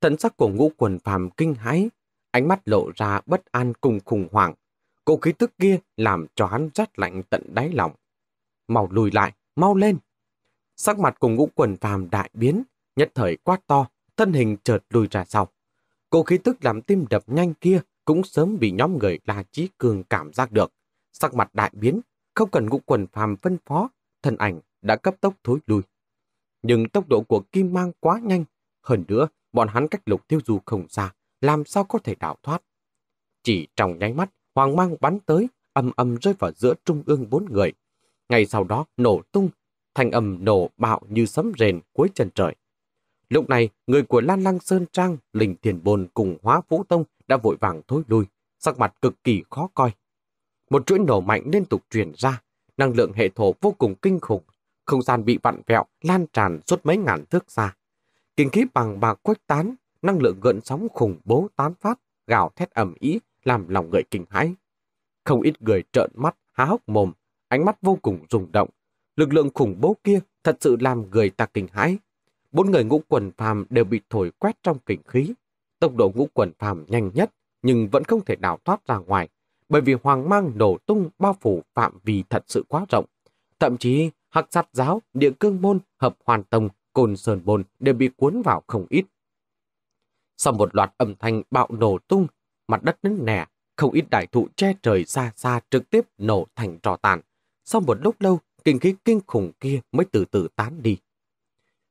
Thần sắc của ngũ quần phàm kinh hãi, ánh mắt lộ ra bất an cùng khủng hoảng. Cỗ khí tức kia làm cho hắn rát lạnh tận đáy lòng. Mau lùi lại, mau lên. Sắc mặt của ngũ quần phàm đại biến, nhất thời quát to, thân hình chợt lùi ra sau. Cô khí tức làm tim đập nhanh kia cũng sớm bị nhóm người La Chí Cường cảm giác được. Sắc mặt đại biến, không cần ngũ quần phàm phân phó, thân ảnh đã cấp tốc thối lui. Nhưng tốc độ của Kim Mang quá nhanh, hơn nữa bọn hắn cách lục tiêu du không xa, làm sao có thể đảo thoát. Chỉ trong nháy mắt, Hoàng Mang bắn tới, âm âm rơi vào giữa trung ương bốn người. Ngay sau đó nổ tung, thành âm nổ bạo như sấm rền cuối chân trời. Lúc này, người của Lan Lăng Sơn Trang, Linh Thiền Bồn cùng Hóa Vũ Tông đã vội vàng thối lui, sắc mặt cực kỳ khó coi. Một chuỗi nổ mạnh liên tục truyền ra, năng lượng hệ thổ vô cùng kinh khủng, không gian bị vặn vẹo, lan tràn suốt mấy ngàn thước xa. Kinh khí bằng bạc quách tán, năng lượng gợn sóng khủng bố tán phát, gào thét ầm ý, làm lòng người kinh hãi. Không ít người trợn mắt, há hốc mồm, ánh mắt vô cùng rung động. Lực lượng khủng bố kia thật sự làm người ta kinh hãi, Bốn người ngũ quần phàm đều bị thổi quét trong kình khí. Tốc độ ngũ quần phàm nhanh nhất, nhưng vẫn không thể đào thoát ra ngoài, bởi vì hoàng mang nổ tung bao phủ phạm vi thật sự quá rộng. Thậm chí, hạc sát giáo, địa cương môn, hợp hoàn tông, cồn sơn môn đều bị cuốn vào không ít. Sau một loạt âm thanh bạo nổ tung, mặt đất nứt nẻ, không ít đại thụ che trời xa xa trực tiếp nổ thành trò tàn. Sau một lúc lâu, kinh khí kinh khủng kia mới từ từ tán đi.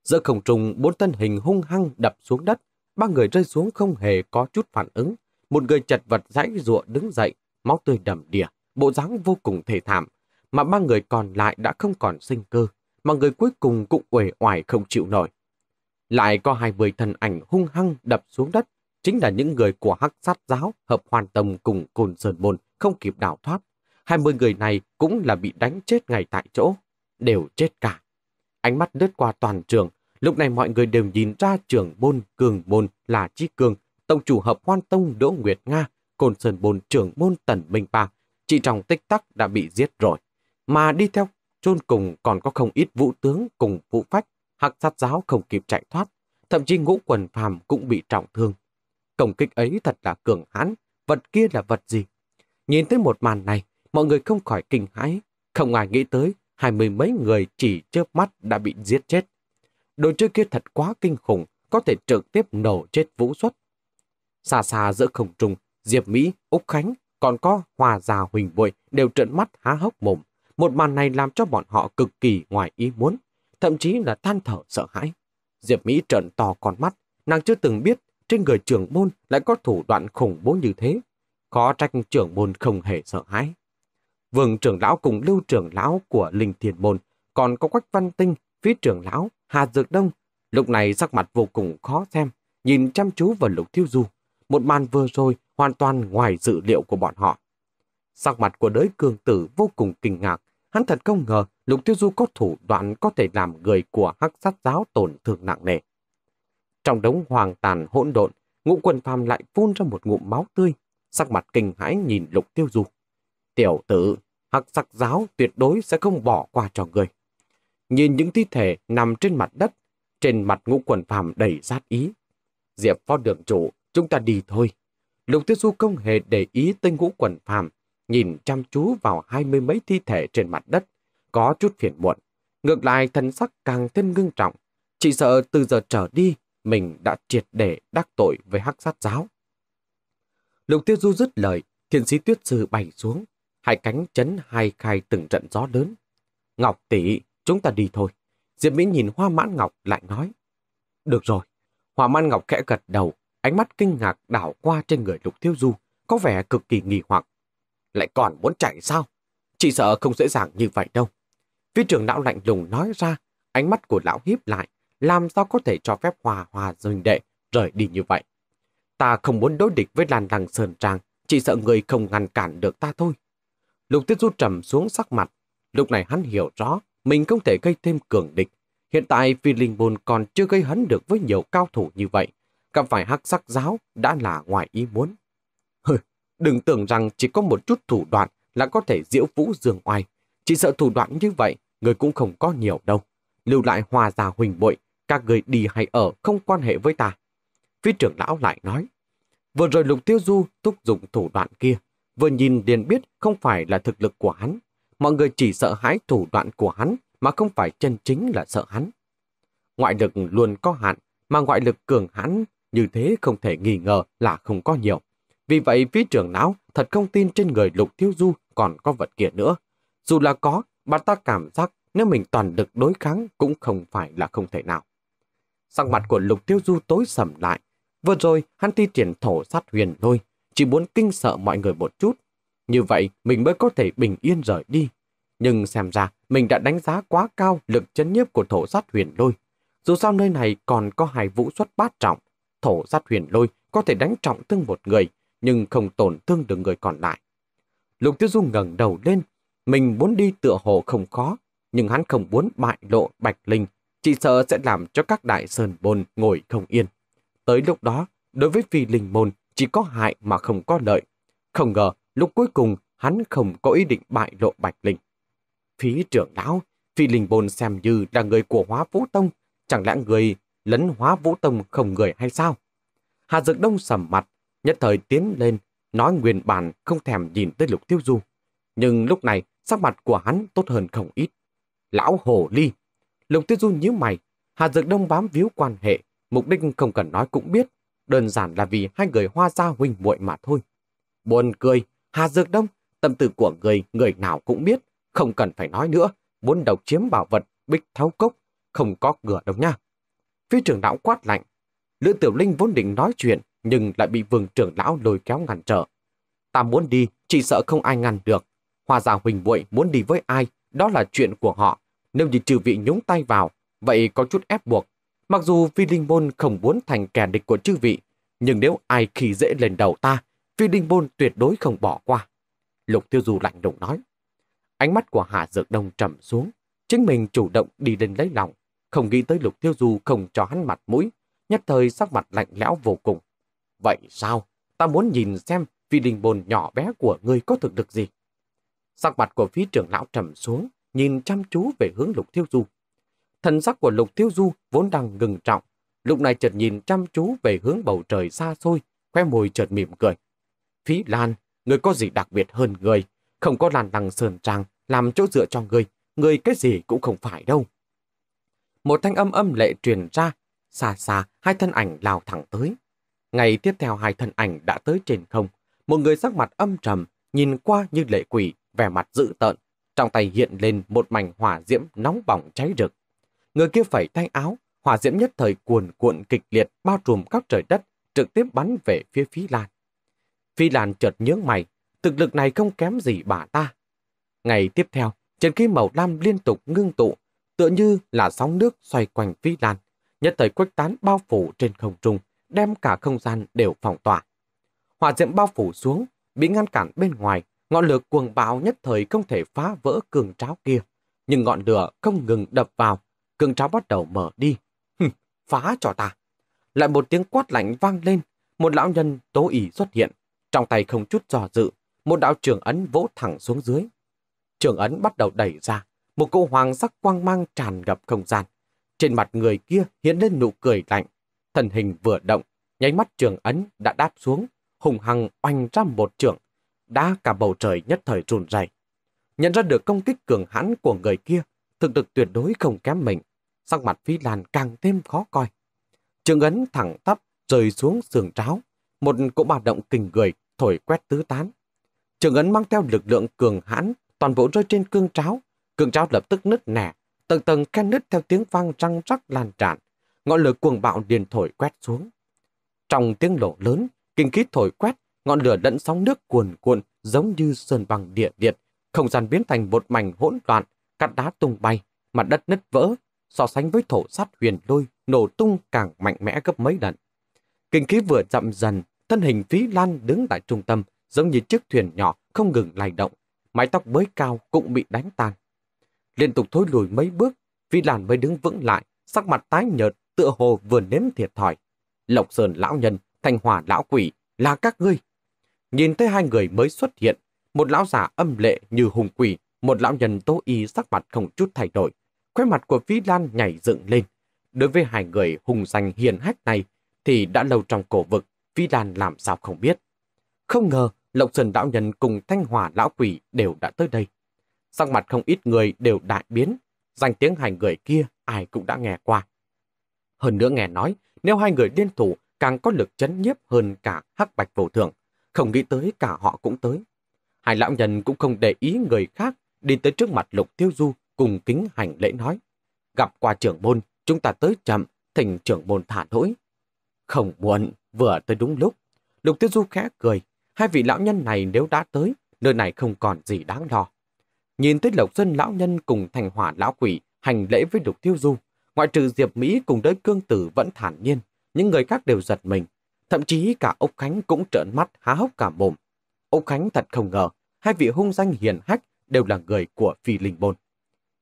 Giữa không trùng bốn thân hình hung hăng đập xuống đất, ba người rơi xuống không hề có chút phản ứng. Một người chật vật rãy ruộng đứng dậy, máu tươi đầm đìa, bộ dáng vô cùng thể thảm, mà ba người còn lại đã không còn sinh cơ, mà người cuối cùng cũng uể oải không chịu nổi. Lại có hai mươi thần ảnh hung hăng đập xuống đất, chính là những người của hắc sát giáo hợp hoàn tâm cùng cồn sơn môn không kịp đào thoát. hai mươi người này cũng là bị đánh chết ngay tại chỗ, đều chết cả. Ánh mắt lướt qua toàn trường, lúc này mọi người đều nhìn ra trưởng môn cường môn là Chi Cường, tổng chủ hợp hoan tông Đỗ Nguyệt Nga, côn sơn bồn trưởng môn Tần Minh Bạc, chỉ trong tích tắc đã bị giết rồi. Mà đi theo chôn cùng còn có không ít vũ tướng cùng vũ phách, hạc sát giáo không kịp chạy thoát, thậm chí ngũ quần phàm cũng bị trọng thương. Công kích ấy thật là cường hãn, vật kia là vật gì? Nhìn tới một màn này, mọi người không khỏi kinh hãi, không ai nghĩ tới hai mươi mấy người chỉ chớp mắt đã bị giết chết. Đồ chơi kia thật quá kinh khủng, có thể trực tiếp nổ chết vũ xuất. Xa xa giữa không trung, Diệp Mỹ, Úc Khánh, còn có Hòa Già Huỳnh Bội đều trợn mắt há hốc mồm. Một màn này làm cho bọn họ cực kỳ ngoài ý muốn, thậm chí là than thở sợ hãi. Diệp Mỹ trợn to con mắt, nàng chưa từng biết trên người trưởng môn lại có thủ đoạn khủng bố như thế. Khó trách trưởng môn không hề sợ hãi. Vương trưởng lão cùng lưu trưởng lão của Linh Thiền Môn, còn có Quách Văn Tinh, phí trưởng lão, Hà Dược Đông. Lúc này sắc mặt vô cùng khó xem, nhìn chăm chú vào lục thiêu du. Một màn vừa rồi hoàn toàn ngoài dự liệu của bọn họ. Sắc mặt của đới cường tử vô cùng kinh ngạc. Hắn thật không ngờ lục tiêu du có thủ đoạn có thể làm người của hắc sát giáo tổn thương nặng nề. Trong đống hoàng tàn hỗn độn, ngũ quần phàm lại phun ra một ngụm máu tươi. Sắc mặt kinh hãi nhìn lục tiêu du. Tiểu tử, hắc sắc giáo tuyệt đối sẽ không bỏ qua cho người. Nhìn những thi thể nằm trên mặt đất, trên mặt ngũ quần phàm đầy sát ý. Diệp phó đường chủ, chúng ta đi thôi. Lục Tiêu Du không hề để ý tên ngũ quần phàm, nhìn chăm chú vào hai mươi mấy thi thể trên mặt đất, có chút phiền muộn. Ngược lại thần sắc càng thêm ngưng trọng, chỉ sợ từ giờ trở đi mình đã triệt để đắc tội với hắc sát giáo. Lục Tiêu Du dứt lời, thiên sĩ tuyết sư bay xuống, hai cánh chấn hai khai từng trận gió lớn. Ngọc tỷ, chúng ta đi thôi. Diệp Mỹ nhìn Hoa Mãn Ngọc lại nói. Được rồi. Hoa Mãn Ngọc khẽ gật đầu, ánh mắt kinh ngạc đảo qua trên người Lục Thiếu Du, có vẻ cực kỳ nghi hoặc. Lại còn muốn chạy sao? Chị sợ không dễ dàng như vậy đâu. Viên trưởng lão lạnh lùng nói ra, ánh mắt của lão híp lại, làm sao có thể cho phép Hòa Hòa Duynh Đệ rời đi như vậy. Ta không muốn đối địch với làn đằng Sơn Trang, chỉ sợ người không ngăn cản được ta thôi. Lục Tiết Du trầm xuống sắc mặt. Lúc này hắn hiểu rõ, mình không thể gây thêm cường địch. Hiện tại phi linh bồn còn chưa gây hấn được với nhiều cao thủ như vậy. Gặp phải hắc sắc giáo đã là ngoài ý muốn. Hừ, đừng tưởng rằng chỉ có một chút thủ đoạn là có thể diễu vũ dường oai. Chỉ sợ thủ đoạn như vậy, người cũng không có nhiều đâu. Lưu lại hòa già huỳnh bội, các người đi hay ở không quan hệ với ta. Phi trưởng lão lại nói, vừa rồi lục tiêu du thúc dụng thủ đoạn kia, vừa nhìn liền biết không phải là thực lực của hắn. Mọi người chỉ sợ hãi thủ đoạn của hắn mà không phải chân chính là sợ hắn. Ngoại lực luôn có hạn, mà ngoại lực cường hãn như thế không thể nghi ngờ là không có nhiều. Vì vậy phía trưởng não thật không tin trên người lục thiếu du còn có vật kia nữa. Dù là có, bà ta cảm giác nếu mình toàn lực đối kháng cũng không phải là không thể nào. Sang mặt của lục tiêu du tối sầm lại. Vừa rồi, hắn thi triển thổ sát huyền lôi, chỉ muốn kinh sợ mọi người một chút. Như vậy mình mới có thể bình yên rời đi. Nhưng xem ra mình đã đánh giá quá cao lực chấn nhiếp của thổ sát huyền lôi. Dù sao nơi này còn có hai vũ xuất bát trọng. Thổ sát huyền lôi có thể đánh trọng thương một người, nhưng không tổn thương được người còn lại. Lục Tiêu Dung ngẩng đầu lên, mình muốn đi tựa hồ không khó, nhưng hắn không muốn bại lộ Bạch Linh, chỉ sợ sẽ làm cho các đại sơn bồn ngồi không yên. Tới lúc đó, đối với phi linh môn, chỉ có hại mà không có lợi. Không ngờ, lúc cuối cùng, hắn không có ý định bại lộ Bạch Linh. Phí trưởng lão, Phi Linh Bồn xem như là người của hóa vũ tông, chẳng lẽ người lấn hóa vũ tông không người hay sao? Hà Dược Đông sầm mặt, nhất thời tiến lên, nói nguyên bản không thèm nhìn tới lục tiêu du. Nhưng lúc này, sắc mặt của hắn tốt hơn không ít. Lão Hồ Ly! Lục tiêu du nhíu mày, Hà Dược Đông bám víu quan hệ, mục đích không cần nói cũng biết, đơn giản là vì hai người hoa gia huynh muội mà thôi. Buồn cười, Hà Dược Đông, tâm tư của người, người nào cũng biết, không cần phải nói nữa, muốn độc chiếm bảo vật, bích tháo cốc, không có cửa đâu nha. Phi trưởng lão quát lạnh, Lữ Tiểu Linh vốn định nói chuyện, nhưng lại bị vương trưởng lão lôi kéo ngăn trở. Ta muốn đi, chỉ sợ không ai ngăn được. Hoa gia huynh muội muốn đi với ai, đó là chuyện của họ. Nếu như trừ vị nhúng tay vào, vậy có chút ép buộc, Mặc dù Vi Linh Bôn không muốn thành kẻ địch của chư vị, nhưng nếu ai khi dễ lên đầu ta, Vi Linh Bôn tuyệt đối không bỏ qua. Lục Tiêu Du lạnh lùng nói. Ánh mắt của Hạ Dược Đông trầm xuống, chính mình chủ động đi lên lấy lòng, không nghĩ tới Lục Tiêu Du không cho hắn mặt mũi, nhất thời sắc mặt lạnh lẽo vô cùng. Vậy sao? Ta muốn nhìn xem Vi Linh Bôn nhỏ bé của ngươi có thực được gì. Sắc mặt của phí trưởng lão trầm xuống, nhìn chăm chú về hướng Lục Thiêu Du, Thần sắc của Lục Thiếu Du vốn đang ngừng trọng, lúc này chợt nhìn chăm chú về hướng bầu trời xa xôi, khoe môi chợt mỉm cười. Phí Lan, người có gì đặc biệt hơn người, không có làn đằng sườn trang làm chỗ dựa cho người, người cái gì cũng không phải đâu. Một thanh âm âm lệ truyền ra, xa xa hai thân ảnh lao thẳng tới. Ngày tiếp theo hai thân ảnh đã tới trên không, một người sắc mặt âm trầm, nhìn qua như lệ quỷ, vẻ mặt dữ tợn, trong tay hiện lên một mảnh hỏa diễm nóng bỏng cháy rực. Người kia phải tay áo, hỏa diễm nhất thời cuồn cuộn kịch liệt bao trùm khắp trời đất, trực tiếp bắn về phía Phi Lan. Phi Lan chợt nhướng mày, thực lực này không kém gì bà ta. Ngày tiếp theo, trên khí màu lam liên tục ngưng tụ, tựa như là sóng nước xoay quanh Phi Lan, nhất thời quách tán bao phủ trên không trung, đem cả không gian đều phòng tỏa. Hỏa diễm bao phủ xuống, bị ngăn cản bên ngoài, ngọn lửa cuồng bạo nhất thời không thể phá vỡ cường tráo kia, nhưng ngọn lửa không ngừng đập vào, Cương tráo bắt đầu mở đi. Hừm, phá cho ta. Lại một tiếng quát lạnh vang lên. Một lão nhân tố ý xuất hiện. Trong tay không chút dò dự. Một đạo trường ấn vỗ thẳng xuống dưới. Trường ấn bắt đầu đẩy ra. Một cô hoàng sắc quang mang tràn ngập không gian. Trên mặt người kia hiện lên nụ cười lạnh. Thần hình vừa động. Nháy mắt trường ấn đã đáp xuống. Hùng hăng oanh ra một trường. Đã cả bầu trời nhất thời run rẩy nhận ra được công kích cường hãn của người kia, thực lực tuyệt đối không kém mình. Sắc mặt Phi Lan càng thêm khó coi. Trường ấn thẳng tắp rơi xuống sườn tráo. Một cỗ bà động kình người thổi quét tứ tán. Trường ấn mang theo lực lượng cường hãn, toàn bộ rơi trên cương tráo. Cương tráo lập tức nứt nẻ, tầng tầng khe nứt theo tiếng vang răng rắc lan tràn. Ngọn lửa cuồng bạo điền thổi quét xuống. Trong tiếng lộ lớn, kinh khí thổi quét, ngọn lửa lẫn sóng nước cuồn cuộn giống như sơn bằng địa liệt. Không gian biến thành một mảnh hỗn loạn, cát đá tung bay, mặt đất nứt vỡ, so sánh với thổ sắt huyền lôi nổ tung càng mạnh mẽ gấp mấy lần. Kinh khí vừa chậm dần, thân hình phí lan đứng tại trung tâm, giống như chiếc thuyền nhỏ không ngừng lay động, mái tóc mới cao cũng bị đánh tan. Liên tục thối lùi mấy bước, phí lan mới đứng vững lại, sắc mặt tái nhợt, tựa hồ vừa nếm thiệt thòi. Lộc Sơn lão nhân, Thanh Hòa lão quỷ, là các ngươi. Nhìn thấy hai người mới xuất hiện, một lão giả âm lệ như hùng quỷ một lão nhân tố y sắc mặt không chút thay đổi, khóe mặt của Vĩ Lan nhảy dựng lên. Đối với hai người hùng danh hiền hách này, thì đã lâu trong cổ vực, Vĩ Lan làm sao không biết. Không ngờ, Lộc Sơn lão nhân cùng Thanh Hòa lão quỷ đều đã tới đây. Sắc mặt không ít người đều đại biến, danh tiếng hai người kia ai cũng đã nghe qua. Hơn nữa nghe nói, nếu hai người liên thủ càng có lực chấn nhiếp hơn cả hắc bạch vô thường, không nghĩ tới cả họ cũng tới. Hai lão nhân cũng không để ý người khác đi tới trước mặt Lục Tiêu Du cùng kính hành lễ nói. Gặp qua trưởng môn, chúng ta tới chậm, thỉnh trưởng môn thả lỗi. Không muộn, vừa tới đúng lúc. Lục Tiêu Du khẽ cười, hai vị lão nhân này nếu đã tới, nơi này không còn gì đáng lo. Nhìn tới Lộc xuân lão nhân cùng thành hỏa lão quỷ hành lễ với Lục Tiêu Du, ngoại trừ Diệp Mỹ cùng đới cương tử vẫn thản nhiên, những người khác đều giật mình. Thậm chí cả Úc Khánh cũng trợn mắt há hốc cả mồm. Úc Khánh thật không ngờ, hai vị hung danh hiền hách đều là người của phi linh môn.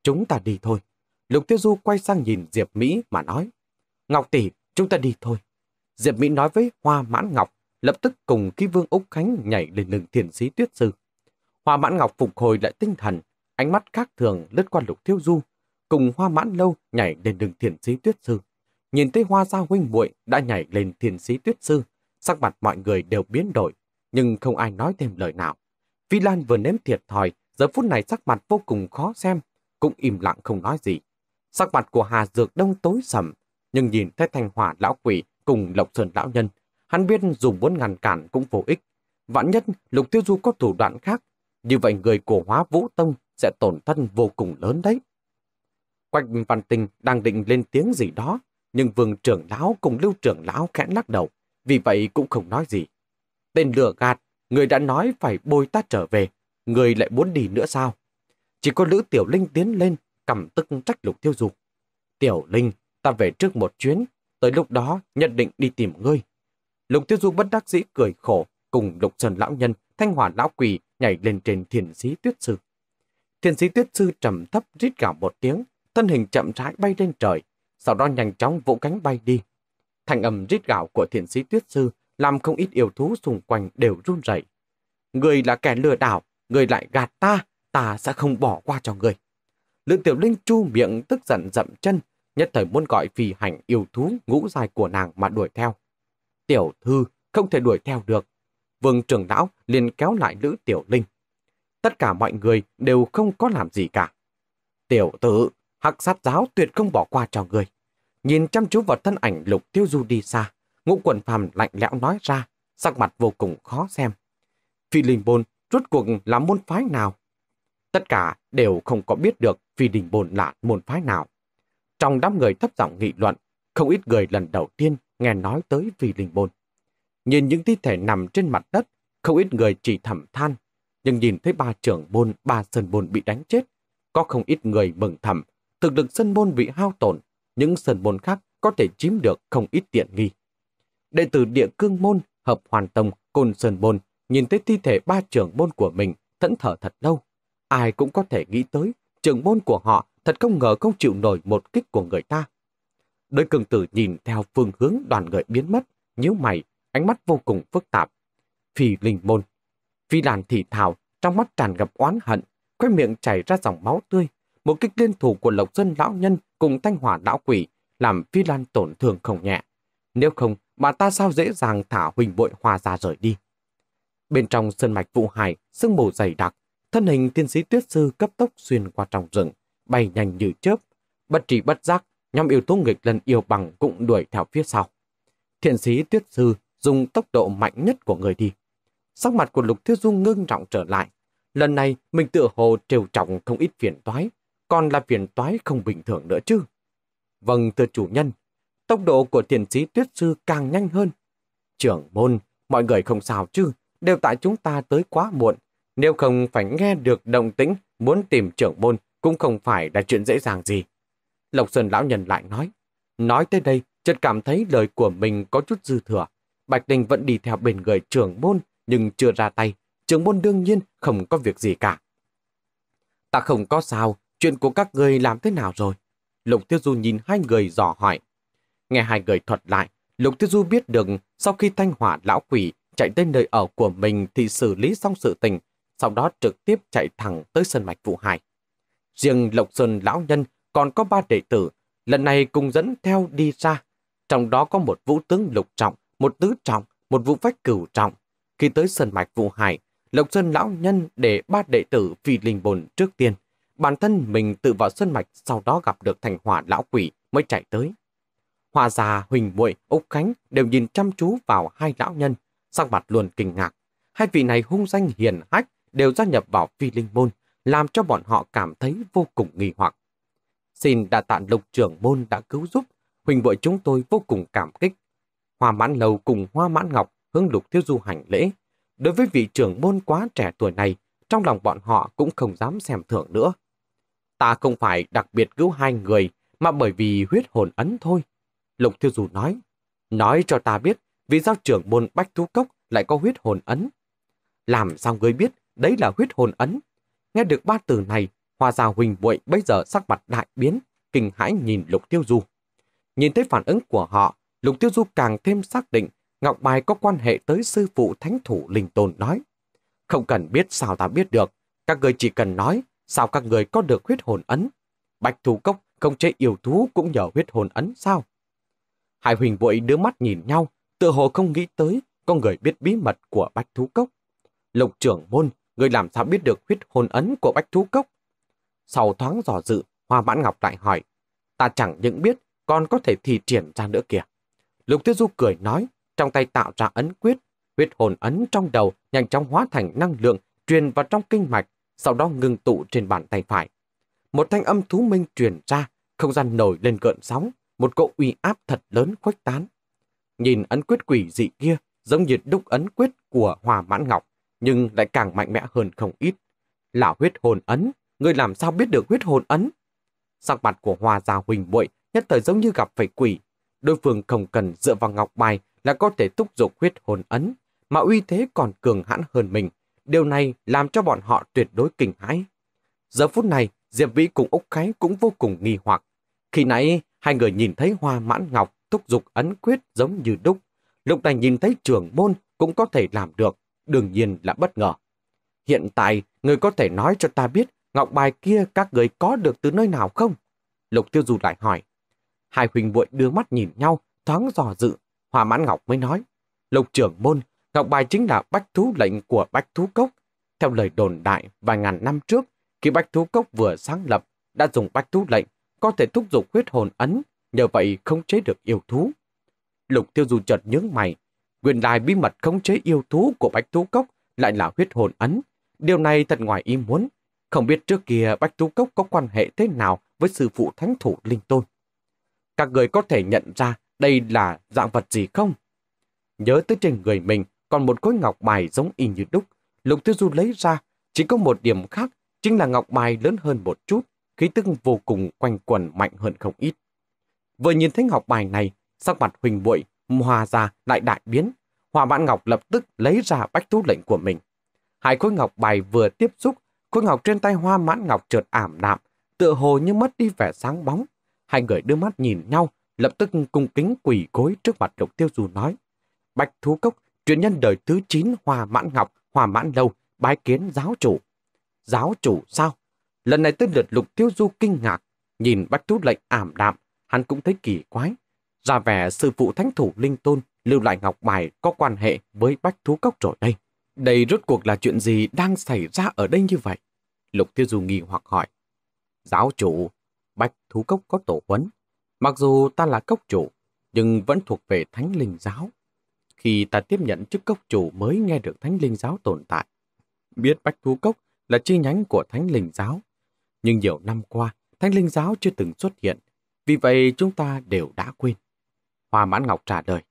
Chúng ta đi thôi. Lục Tiêu Du quay sang nhìn Diệp Mỹ mà nói. Ngọc Tỷ, chúng ta đi thôi. Diệp Mỹ nói với Hoa Mãn Ngọc, lập tức cùng ký vương Úc Khánh nhảy lên lưng thiền sĩ tuyết sư. Hoa Mãn Ngọc phục hồi lại tinh thần, ánh mắt khác thường lướt qua Lục Tiêu Du, cùng Hoa Mãn Lâu nhảy lên lưng thiền sĩ tuyết sư. Nhìn thấy Hoa Gia huynh muội đã nhảy lên thiền sĩ tuyết sư, sắc mặt mọi người đều biến đổi, nhưng không ai nói thêm lời nào. Vi Lan vừa nếm thiệt thòi giờ phút này sắc mặt vô cùng khó xem, cũng im lặng không nói gì. Sắc mặt của Hà Dược Đông tối sầm, nhưng nhìn thấy thanh hỏa lão quỷ cùng lộc sơn lão nhân, hắn biết dù muốn ngăn cản cũng vô ích. Vạn nhất Lục Tiêu Du có thủ đoạn khác, như vậy người cổ hóa vũ tông sẽ tổn thân vô cùng lớn đấy. Quách Văn Tinh đang định lên tiếng gì đó, nhưng vương trưởng lão cùng lưu trưởng lão khẽ lắc đầu, vì vậy cũng không nói gì. Tên lừa gạt, người đã nói phải bôi ta trở về, người lại muốn đi nữa sao? Chỉ có Lữ Tiểu Linh tiến lên, cầm tức trách lục tiêu dục. Tiểu Linh, ta về trước một chuyến, tới lúc đó nhận định đi tìm ngươi. Lục tiêu dục bất đắc dĩ cười khổ, cùng lục trần lão nhân, thanh hỏa lão quỷ nhảy lên trên thiền sĩ tuyết sư. Thiền sĩ tuyết sư trầm thấp rít gạo một tiếng, thân hình chậm rãi bay lên trời, sau đó nhanh chóng vỗ cánh bay đi. Thành âm rít gạo của thiền sĩ tuyết sư làm không ít yêu thú xung quanh đều run rẩy. Người là kẻ lừa đảo, người lại gạt ta, ta sẽ không bỏ qua cho người. Lương Tiểu Linh chu miệng tức giận dậm chân, nhất thời muốn gọi phi hành yêu thú ngũ dài của nàng mà đuổi theo. Tiểu thư không thể đuổi theo được. Vương trưởng lão liền kéo lại nữ Tiểu Linh. Tất cả mọi người đều không có làm gì cả. Tiểu tử, hắc sát giáo tuyệt không bỏ qua cho người. Nhìn chăm chú vào thân ảnh lục tiêu du đi xa, ngũ quần phàm lạnh lẽo nói ra, sắc mặt vô cùng khó xem. Phi Linh Bôn rốt cuộc là môn phái nào. Tất cả đều không có biết được phi đình bồn là môn phái nào. Trong đám người thấp giọng nghị luận, không ít người lần đầu tiên nghe nói tới phi đình bồn. Nhìn những thi thể nằm trên mặt đất, không ít người chỉ thầm than, nhưng nhìn thấy ba trưởng môn, ba sơn môn bị đánh chết. Có không ít người mừng thầm, thực lực sơn môn bị hao tổn, những sơn môn khác có thể chiếm được không ít tiện nghi. Đệ tử địa cương môn, hợp hoàn tông, côn sơn môn nhìn thấy thi thể ba trưởng môn của mình, thẫn thở thật lâu. Ai cũng có thể nghĩ tới, trưởng môn của họ thật không ngờ không chịu nổi một kích của người ta. Đôi cường tử nhìn theo phương hướng đoàn người biến mất, nhíu mày, ánh mắt vô cùng phức tạp. Phi linh môn. Phi đàn thị thảo trong mắt tràn ngập oán hận, khoe miệng chảy ra dòng máu tươi. Một kích liên thủ của Lộc Xuân lão nhân cùng Thanh Hỏa lão quỷ làm Phi Lan tổn thương không nhẹ. Nếu không, bà ta sao dễ dàng thả huỳnh bội hòa ra rời đi. Bên trong sơn mạch vụ hải, sương mù dày đặc, thân hình tiên sĩ tuyết sư cấp tốc xuyên qua trong rừng, bay nhanh như chớp. Bất trí bất giác, nhóm yêu tố nghịch lần yêu bằng cũng đuổi theo phía sau. Thiện sĩ tuyết sư dùng tốc độ mạnh nhất của người đi. Sắc mặt của Lục Thiếu Dung ngưng trọng trở lại. Lần này mình tựa hồ trêu trọng không ít phiền toái, còn là phiền toái không bình thường nữa chứ. Vâng thưa chủ nhân, tốc độ của thiền sĩ tuyết sư càng nhanh hơn. Trưởng môn, mọi người không sao chứ, đều tại chúng ta tới quá muộn. Nếu không phải nghe được động tĩnh, muốn tìm trưởng môn cũng không phải là chuyện dễ dàng gì. Lộc Sơn lão nhân lại nói. Nói tới đây, chợt cảm thấy lời của mình có chút dư thừa. Bạch Đình vẫn đi theo bên người trưởng môn, nhưng chưa ra tay. Trưởng môn đương nhiên không có việc gì cả. Ta không có sao, chuyện của các người làm thế nào rồi? Lục Tiêu Du nhìn hai người dò hỏi. Nghe hai người thuật lại, Lục Tiêu Du biết được sau khi thanh hỏa lão quỷ chạy tới nơi ở của mình thì xử lý xong sự tình, sau đó trực tiếp chạy thẳng tới sân mạch vụ hải. Riêng Lộc Sơn Lão Nhân còn có ba đệ tử, lần này cùng dẫn theo đi ra. Trong đó có một vũ tướng lục trọng, một tứ trọng, một vũ phách cửu trọng. Khi tới sân mạch vụ hải, Lộc Sơn Lão Nhân để ba đệ tử phi linh bồn trước tiên. Bản thân mình tự vào sân mạch sau đó gặp được thành hỏa lão quỷ mới chạy tới. Hòa già, Huỳnh Muội, Úc Khánh đều nhìn chăm chú vào hai lão nhân, sắc mặt luôn kinh ngạc. Hai vị này hung danh hiền hách đều gia nhập vào phi linh môn, làm cho bọn họ cảm thấy vô cùng nghi hoặc. Xin đã tạn lục trưởng môn đã cứu giúp, huynh vội chúng tôi vô cùng cảm kích. Hoa mãn lầu cùng hoa mãn ngọc hướng lục thiếu du hành lễ. Đối với vị trưởng môn quá trẻ tuổi này, trong lòng bọn họ cũng không dám xem thường nữa. Ta không phải đặc biệt cứu hai người, mà bởi vì huyết hồn ấn thôi. Lục Thiêu Dù nói, nói cho ta biết vì sao trưởng môn Bách Thú Cốc lại có huyết hồn ấn? Làm sao ngươi biết đấy là huyết hồn ấn? Nghe được ba từ này, Hoa Gia Huỳnh vội bây giờ sắc mặt đại biến, kinh hãi nhìn Lục Tiêu Du. Nhìn thấy phản ứng của họ, Lục Tiêu Du càng thêm xác định Ngọc Bài có quan hệ tới sư phụ thánh thủ Linh Tôn nói. Không cần biết sao ta biết được, các người chỉ cần nói sao các người có được huyết hồn ấn. Bạch Thủ Cốc không chế yêu thú cũng nhờ huyết hồn ấn sao? hai Huỳnh vội đưa mắt nhìn nhau, tựa hồ không nghĩ tới con người biết bí mật của Bách Thú Cốc. Lục trưởng môn, người làm sao biết được huyết hồn ấn của Bách Thú Cốc? Sau thoáng dò dự, Hoa Mãn Ngọc lại hỏi, ta chẳng những biết, còn có thể thi triển ra nữa kìa. Lục Tiêu Du cười nói, trong tay tạo ra ấn quyết, huyết hồn ấn trong đầu nhanh chóng hóa thành năng lượng truyền vào trong kinh mạch, sau đó ngừng tụ trên bàn tay phải. Một thanh âm thú minh truyền ra, không gian nổi lên gợn sóng, một cỗ uy áp thật lớn khuếch tán. Nhìn ấn quyết quỷ dị kia giống như đúc ấn quyết của Hòa Mãn Ngọc, nhưng lại càng mạnh mẽ hơn không ít. Là huyết hồn ấn, người làm sao biết được huyết hồn ấn? Sắc mặt của Hòa già Huỳnh Bội nhất thời giống như gặp phải quỷ. Đối phương không cần dựa vào ngọc bài là có thể thúc giục huyết hồn ấn, mà uy thế còn cường hãn hơn mình. Điều này làm cho bọn họ tuyệt đối kinh hãi. Giờ phút này, Diệp Vĩ cùng Úc Khái cũng vô cùng nghi hoặc. Khi nãy, hai người nhìn thấy Hoa Mãn Ngọc thúc dục ấn quyết giống như đúc. lục này nhìn thấy trưởng môn cũng có thể làm được, đương nhiên là bất ngờ. Hiện tại, người có thể nói cho ta biết ngọc bài kia các người có được từ nơi nào không? Lục tiêu dù lại hỏi. Hai huynh muội đưa mắt nhìn nhau, thoáng dò dự. Hòa mãn ngọc mới nói. Lục trưởng môn, ngọc bài chính là bách thú lệnh của bách thú cốc. Theo lời đồn đại vài ngàn năm trước, khi bách thú cốc vừa sáng lập, đã dùng bách thú lệnh có thể thúc giục huyết hồn ấn nhờ vậy không chế được yêu thú. Lục tiêu du chợt nhướng mày, nguyên lai bí mật khống chế yêu thú của Bách Thú Cốc lại là huyết hồn ấn. Điều này thật ngoài ý muốn, không biết trước kia Bách Thú Cốc có quan hệ thế nào với sư phụ thánh thủ Linh Tôn. Các người có thể nhận ra đây là dạng vật gì không? Nhớ tới trên người mình còn một khối ngọc bài giống y như đúc. Lục Tiêu Du lấy ra, chỉ có một điểm khác, chính là ngọc bài lớn hơn một chút, khí tức vô cùng quanh quần mạnh hơn không ít. Vừa nhìn thấy ngọc bài này, sắc mặt huỳnh bụi, hòa ra lại đại biến. Hòa mãn ngọc lập tức lấy ra bách thú lệnh của mình. Hai khối ngọc bài vừa tiếp xúc, khối ngọc trên tay hoa mãn ngọc trượt ảm đạm, tựa hồ như mất đi vẻ sáng bóng. Hai người đưa mắt nhìn nhau, lập tức cung kính quỳ gối trước mặt lục tiêu dù nói. Bạch thú cốc, truyền nhân đời thứ 9 hòa mãn ngọc, hòa mãn lâu, bái kiến giáo chủ. Giáo chủ sao? Lần này tới lượt lục tiêu du kinh ngạc, nhìn bách thú lệnh ảm đạm, hắn cũng thấy kỳ quái. Ra vẻ sư phụ thánh thủ Linh Tôn lưu lại ngọc bài có quan hệ với bách thú cốc rồi đây. Đây rốt cuộc là chuyện gì đang xảy ra ở đây như vậy? Lục Tiêu Du nghi hoặc hỏi. Giáo chủ, bách thú cốc có tổ huấn. Mặc dù ta là cốc chủ, nhưng vẫn thuộc về thánh linh giáo. Khi ta tiếp nhận chức cốc chủ mới nghe được thánh linh giáo tồn tại. Biết bách thú cốc là chi nhánh của thánh linh giáo. Nhưng nhiều năm qua, thánh linh giáo chưa từng xuất hiện vì vậy chúng ta đều đã quên. Hoa Mãn Ngọc trả lời.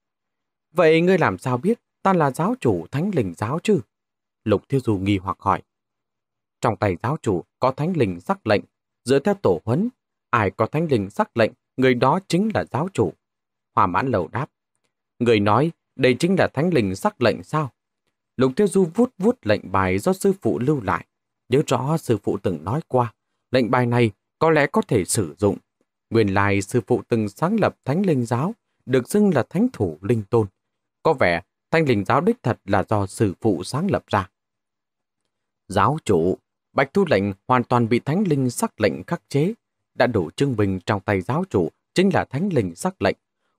Vậy ngươi làm sao biết ta là giáo chủ thánh linh giáo chứ? Lục Thiêu Du nghi hoặc hỏi. Trong tay giáo chủ có thánh linh sắc lệnh, dựa theo tổ huấn, ai có thánh linh sắc lệnh, người đó chính là giáo chủ. Hòa mãn lầu đáp. Người nói, đây chính là thánh linh sắc lệnh sao? Lục Thiêu Du vuốt vuốt lệnh bài do sư phụ lưu lại. Nhớ rõ sư phụ từng nói qua, lệnh bài này có lẽ có thể sử dụng Nguyên lai sư phụ từng sáng lập thánh linh giáo, được xưng là thánh thủ linh tôn. Có vẻ thanh linh giáo đích thật là do sư phụ sáng lập ra. Giáo chủ, Bạch Thu Lệnh hoàn toàn bị thánh linh sắc lệnh khắc chế, đã đủ chứng minh trong tay giáo chủ chính là thánh linh sắc lệnh.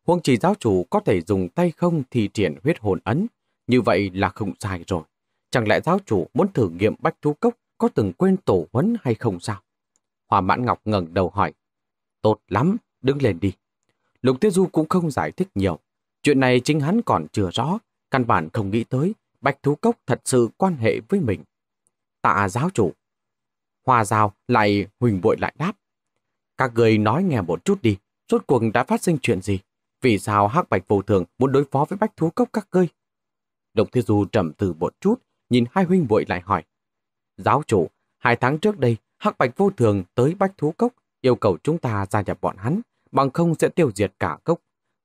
Huông chỉ giáo chủ có thể dùng tay không thì triển huyết hồn ấn, như vậy là không sai rồi. Chẳng lẽ giáo chủ muốn thử nghiệm bạch thu Cốc có từng quên tổ huấn hay không sao? Hòa Mãn Ngọc ngẩng đầu hỏi. Tốt lắm, đứng lên đi. Lục Tiết Du cũng không giải thích nhiều. Chuyện này chính hắn còn chưa rõ, căn bản không nghĩ tới Bạch Thú Cốc thật sự quan hệ với mình. Tạ giáo chủ. Hòa Giao lại huỳnh bội lại đáp. Các người nói nghe một chút đi, rốt cuộc đã phát sinh chuyện gì? Vì sao Hắc Bạch Vô Thường muốn đối phó với Bạch Thú Cốc các ngươi? lục Thiên Du trầm từ một chút, nhìn hai huynh bội lại hỏi. Giáo chủ, hai tháng trước đây, Hắc Bạch Vô Thường tới Bách Thú Cốc yêu cầu chúng ta gia nhập bọn hắn, bằng không sẽ tiêu diệt cả cốc.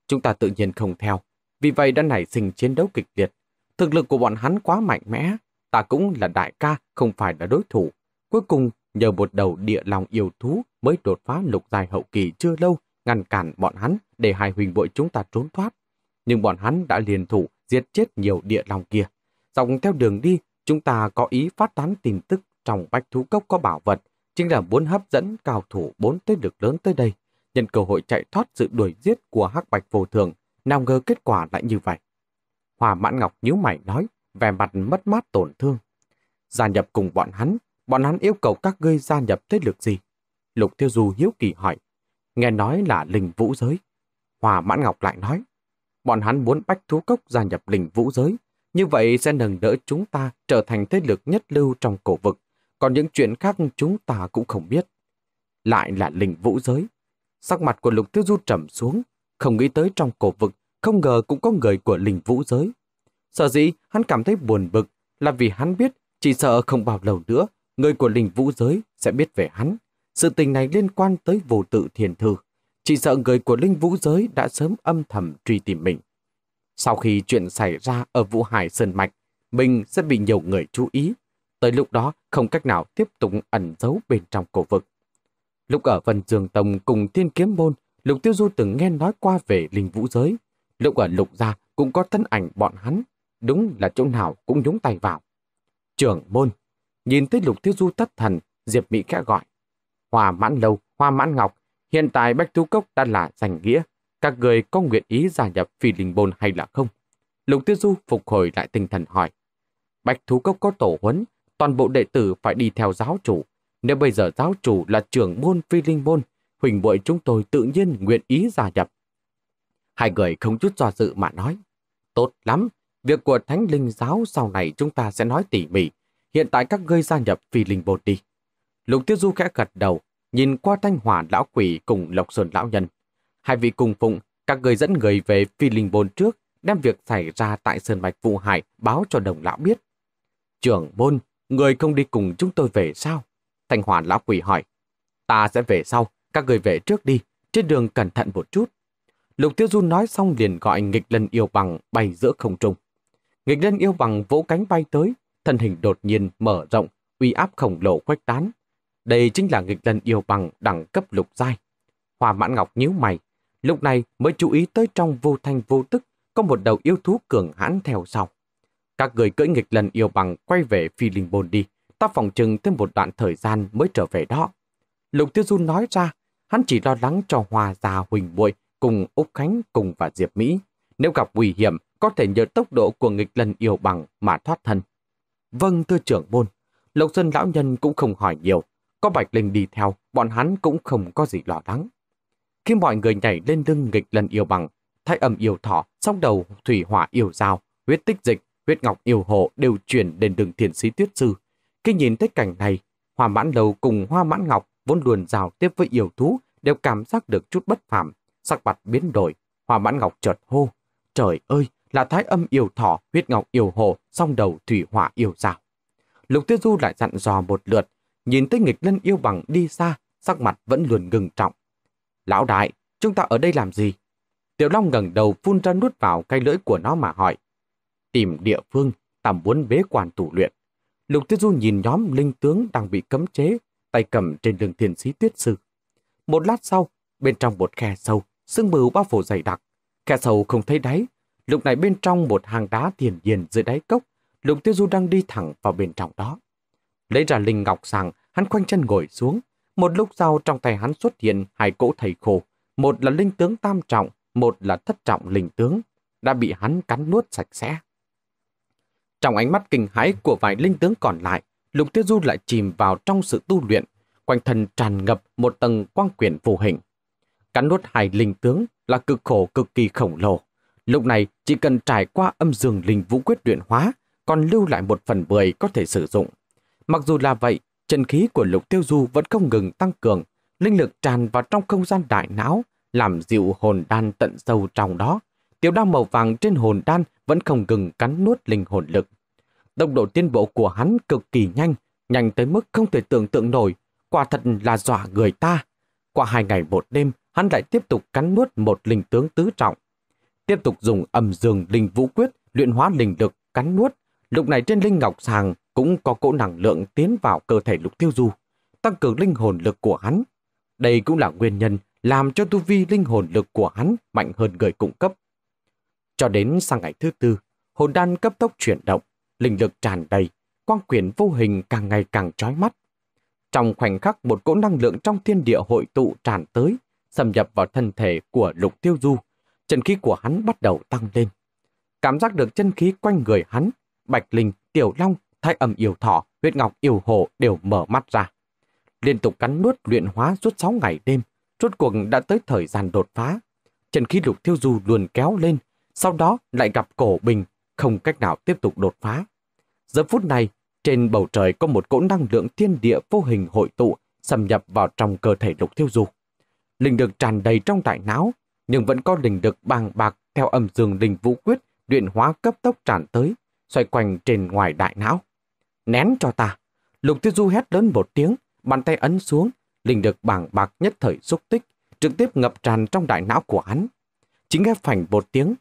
Chúng ta tự nhiên không theo, vì vậy đã nảy sinh chiến đấu kịch liệt. Thực lực của bọn hắn quá mạnh mẽ, ta cũng là đại ca, không phải là đối thủ. Cuối cùng, nhờ một đầu địa lòng yêu thú mới đột phá lục dài hậu kỳ chưa lâu, ngăn cản bọn hắn để hai huynh bội chúng ta trốn thoát. Nhưng bọn hắn đã liền thủ giết chết nhiều địa lòng kia. Dọc theo đường đi, chúng ta có ý phát tán tin tức trong bách thú cốc có bảo vật, chính là muốn hấp dẫn cao thủ bốn thế lực lớn tới đây, nhận cơ hội chạy thoát sự đuổi giết của hắc bạch vô thường, nào ngờ kết quả lại như vậy. Hòa mãn ngọc nhíu mày nói, vẻ mặt mất mát tổn thương. Gia nhập cùng bọn hắn, bọn hắn yêu cầu các ngươi gia nhập thế lực gì? Lục Tiêu Du hiếu kỳ hỏi, nghe nói là linh vũ giới. Hòa mãn ngọc lại nói, bọn hắn muốn bách thú cốc gia nhập linh vũ giới, như vậy sẽ nâng đỡ chúng ta trở thành thế lực nhất lưu trong cổ vực còn những chuyện khác chúng ta cũng không biết. Lại là linh vũ giới. Sắc mặt của lục tiêu du trầm xuống, không nghĩ tới trong cổ vực, không ngờ cũng có người của linh vũ giới. sợ dĩ hắn cảm thấy buồn bực là vì hắn biết chỉ sợ không bao lâu nữa người của linh vũ giới sẽ biết về hắn. Sự tình này liên quan tới vô tự thiền thư. Chỉ sợ người của linh vũ giới đã sớm âm thầm truy tìm mình. Sau khi chuyện xảy ra ở Vũ Hải Sơn Mạch, mình sẽ bị nhiều người chú ý. Tới lúc đó không cách nào tiếp tục ẩn giấu bên trong cổ vực. Lúc ở Vân Dương Tông cùng Thiên Kiếm Môn, Lục Tiêu Du từng nghe nói qua về linh vũ giới. Lúc ở Lục Gia cũng có thân ảnh bọn hắn, đúng là chỗ nào cũng nhúng tay vào. Trưởng môn, nhìn thấy Lục Tiêu Du thất thần, Diệp Mỹ khẽ gọi. Hòa mãn lâu, hoa mãn ngọc, hiện tại Bách thú Cốc đã là giành nghĩa. Các người có nguyện ý gia nhập phi linh môn hay là không? Lục Tiêu Du phục hồi lại tinh thần hỏi. Bạch Thú Cốc có tổ huấn, toàn bộ đệ tử phải đi theo giáo chủ. Nếu bây giờ giáo chủ là trưởng môn phi linh môn, huỳnh muội chúng tôi tự nhiên nguyện ý gia nhập. Hai người không chút do dự mà nói. Tốt lắm, việc của thánh linh giáo sau này chúng ta sẽ nói tỉ mỉ. Hiện tại các ngươi gia nhập phi linh môn đi. Lục Tiêu Du khẽ gật đầu, nhìn qua thanh hỏa lão quỷ cùng Lộc Sơn lão nhân. Hai vị cùng phụng, các người dẫn người về phi linh môn trước, đem việc xảy ra tại Sơn Mạch Vụ Hải báo cho đồng lão biết. Trưởng môn, Người không đi cùng chúng tôi về sao? Thanh Hoàn lão quỷ hỏi. Ta sẽ về sau, các người về trước đi, trên đường cẩn thận một chút. Lục Tiêu Du nói xong liền gọi nghịch lân yêu bằng bay giữa không trung. Nghịch lân yêu bằng vỗ cánh bay tới, thân hình đột nhiên mở rộng, uy áp khổng lồ quách tán. Đây chính là nghịch lân yêu bằng đẳng cấp lục giai. Hòa mãn ngọc nhíu mày, lúc này mới chú ý tới trong vô thanh vô tức có một đầu yêu thú cường hãn theo sau. Các người cưỡi nghịch lần yêu bằng quay về phi linh bồn đi. Ta phòng chừng thêm một đoạn thời gian mới trở về đó. Lục Tiêu Du nói ra, hắn chỉ lo lắng cho Hòa già Huỳnh Bội cùng Úc Khánh cùng và Diệp Mỹ. Nếu gặp nguy hiểm, có thể nhờ tốc độ của nghịch lần yêu bằng mà thoát thân. Vâng, thưa trưởng môn. Lộc Sơn lão nhân cũng không hỏi nhiều. Có Bạch Linh đi theo, bọn hắn cũng không có gì lo lắng. Khi mọi người nhảy lên lưng nghịch lần yêu bằng, thay âm yêu thỏ, sóc đầu thủy hỏa yêu dao, huyết tích dịch Huyết Ngọc yêu hộ đều chuyển đến đường thiền sĩ tuyết sư. Khi nhìn thấy cảnh này, Hoa Mãn Lầu cùng Hoa Mãn Ngọc vốn luôn giao tiếp với yêu thú đều cảm giác được chút bất phàm, sắc mặt biến đổi. Hoa Mãn Ngọc chợt hô, trời ơi, là thái âm yêu thỏ, huyết ngọc yêu hồ, song đầu thủy hỏa yêu rào. Lục Tiêu Du lại dặn dò một lượt, nhìn thấy nghịch lân yêu bằng đi xa, sắc mặt vẫn luôn ngừng trọng. Lão đại, chúng ta ở đây làm gì? Tiểu Long ngẩng đầu phun ra nuốt vào cây lưỡi của nó mà hỏi tìm địa phương, tạm muốn bế quan tù luyện. Lục Tuyết Du nhìn nhóm linh tướng đang bị cấm chế, tay cầm trên đường thiền sĩ tuyết sư. Một lát sau, bên trong một khe sâu, sương bưu bao phủ dày đặc. Khe sâu không thấy đáy. Lúc này bên trong một hàng đá thiền nhiên dưới đáy cốc, Lục Tiêu Du đang đi thẳng vào bên trong đó. Lấy ra linh ngọc sàng, hắn khoanh chân ngồi xuống. Một lúc sau trong tay hắn xuất hiện hai cỗ thầy khổ. Một là linh tướng tam trọng, một là thất trọng linh tướng, đã bị hắn cắn nuốt sạch sẽ. Trong ánh mắt kinh hãi của vài linh tướng còn lại, Lục Tiêu Du lại chìm vào trong sự tu luyện, quanh thân tràn ngập một tầng quang quyển phù hình. Cắn nuốt hai linh tướng là cực khổ cực kỳ khổng lồ. Lúc này chỉ cần trải qua âm dương linh vũ quyết luyện hóa, còn lưu lại một phần mười có thể sử dụng. Mặc dù là vậy, chân khí của Lục Tiêu Du vẫn không ngừng tăng cường, linh lực tràn vào trong không gian đại não, làm dịu hồn đan tận sâu trong đó. Tiểu đao màu vàng trên hồn đan vẫn không ngừng cắn nuốt linh hồn lực. Tốc độ tiến bộ của hắn cực kỳ nhanh, nhanh tới mức không thể tưởng tượng nổi, quả thật là dọa người ta. Qua hai ngày một đêm, hắn lại tiếp tục cắn nuốt một linh tướng tứ trọng. Tiếp tục dùng âm dương linh vũ quyết, luyện hóa linh lực, cắn nuốt. Lúc này trên linh ngọc sàng cũng có cỗ năng lượng tiến vào cơ thể lục tiêu du, tăng cường linh hồn lực của hắn. Đây cũng là nguyên nhân làm cho tu vi linh hồn lực của hắn mạnh hơn người cung cấp. Cho đến sang ngày thứ tư, hồn đan cấp tốc chuyển động, linh lực tràn đầy, quang quyển vô hình càng ngày càng trói mắt. Trong khoảnh khắc một cỗ năng lượng trong thiên địa hội tụ tràn tới, xâm nhập vào thân thể của lục tiêu du, chân khí của hắn bắt đầu tăng lên. Cảm giác được chân khí quanh người hắn, bạch linh, tiểu long, thái âm yêu thọ, huyết ngọc yêu hồ đều mở mắt ra. Liên tục cắn nuốt luyện hóa suốt 6 ngày đêm, rốt cuộc đã tới thời gian đột phá. Chân khí lục tiêu du luồn kéo lên, sau đó lại gặp cổ bình, không cách nào tiếp tục đột phá. Giờ phút này, trên bầu trời có một cỗ năng lượng thiên địa vô hình hội tụ xâm nhập vào trong cơ thể lục thiêu du. Linh được tràn đầy trong đại não, nhưng vẫn có linh được bàng bạc theo âm dương linh vũ quyết luyện hóa cấp tốc tràn tới, xoay quanh trên ngoài đại não. Nén cho ta! Lục Tiêu Du hét lớn một tiếng, bàn tay ấn xuống, linh được bảng bạc nhất thời xúc tích, trực tiếp ngập tràn trong đại não của hắn. Chính nghe phảnh một tiếng,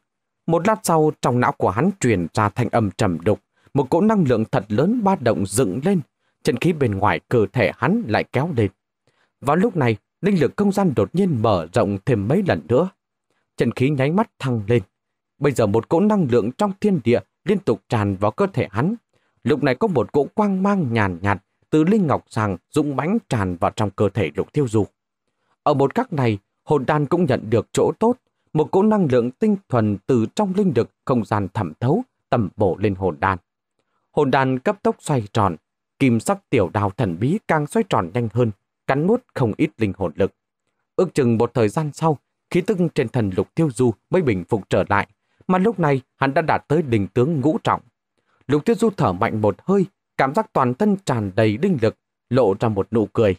một lát sau, trong não của hắn truyền ra thanh âm trầm đục, một cỗ năng lượng thật lớn ba động dựng lên, chân khí bên ngoài cơ thể hắn lại kéo lên. Vào lúc này, linh lực không gian đột nhiên mở rộng thêm mấy lần nữa. Chân khí nháy mắt thăng lên. Bây giờ một cỗ năng lượng trong thiên địa liên tục tràn vào cơ thể hắn. Lúc này có một cỗ quang mang nhàn nhạt, từ linh ngọc sàng dũng mãnh tràn vào trong cơ thể lục thiêu du. Ở một khắc này, hồn đan cũng nhận được chỗ tốt, một cỗ năng lượng tinh thuần từ trong linh lực không gian thẩm thấu tầm bổ lên hồn đan. Hồn đan cấp tốc xoay tròn, kim sắc tiểu đào thần bí càng xoay tròn nhanh hơn, cắn nuốt không ít linh hồn lực. Ước chừng một thời gian sau, khí tức trên thần lục tiêu du mới bình phục trở lại, mà lúc này hắn đã đạt tới đỉnh tướng ngũ trọng. Lục tiêu du thở mạnh một hơi, cảm giác toàn thân tràn đầy linh lực, lộ ra một nụ cười.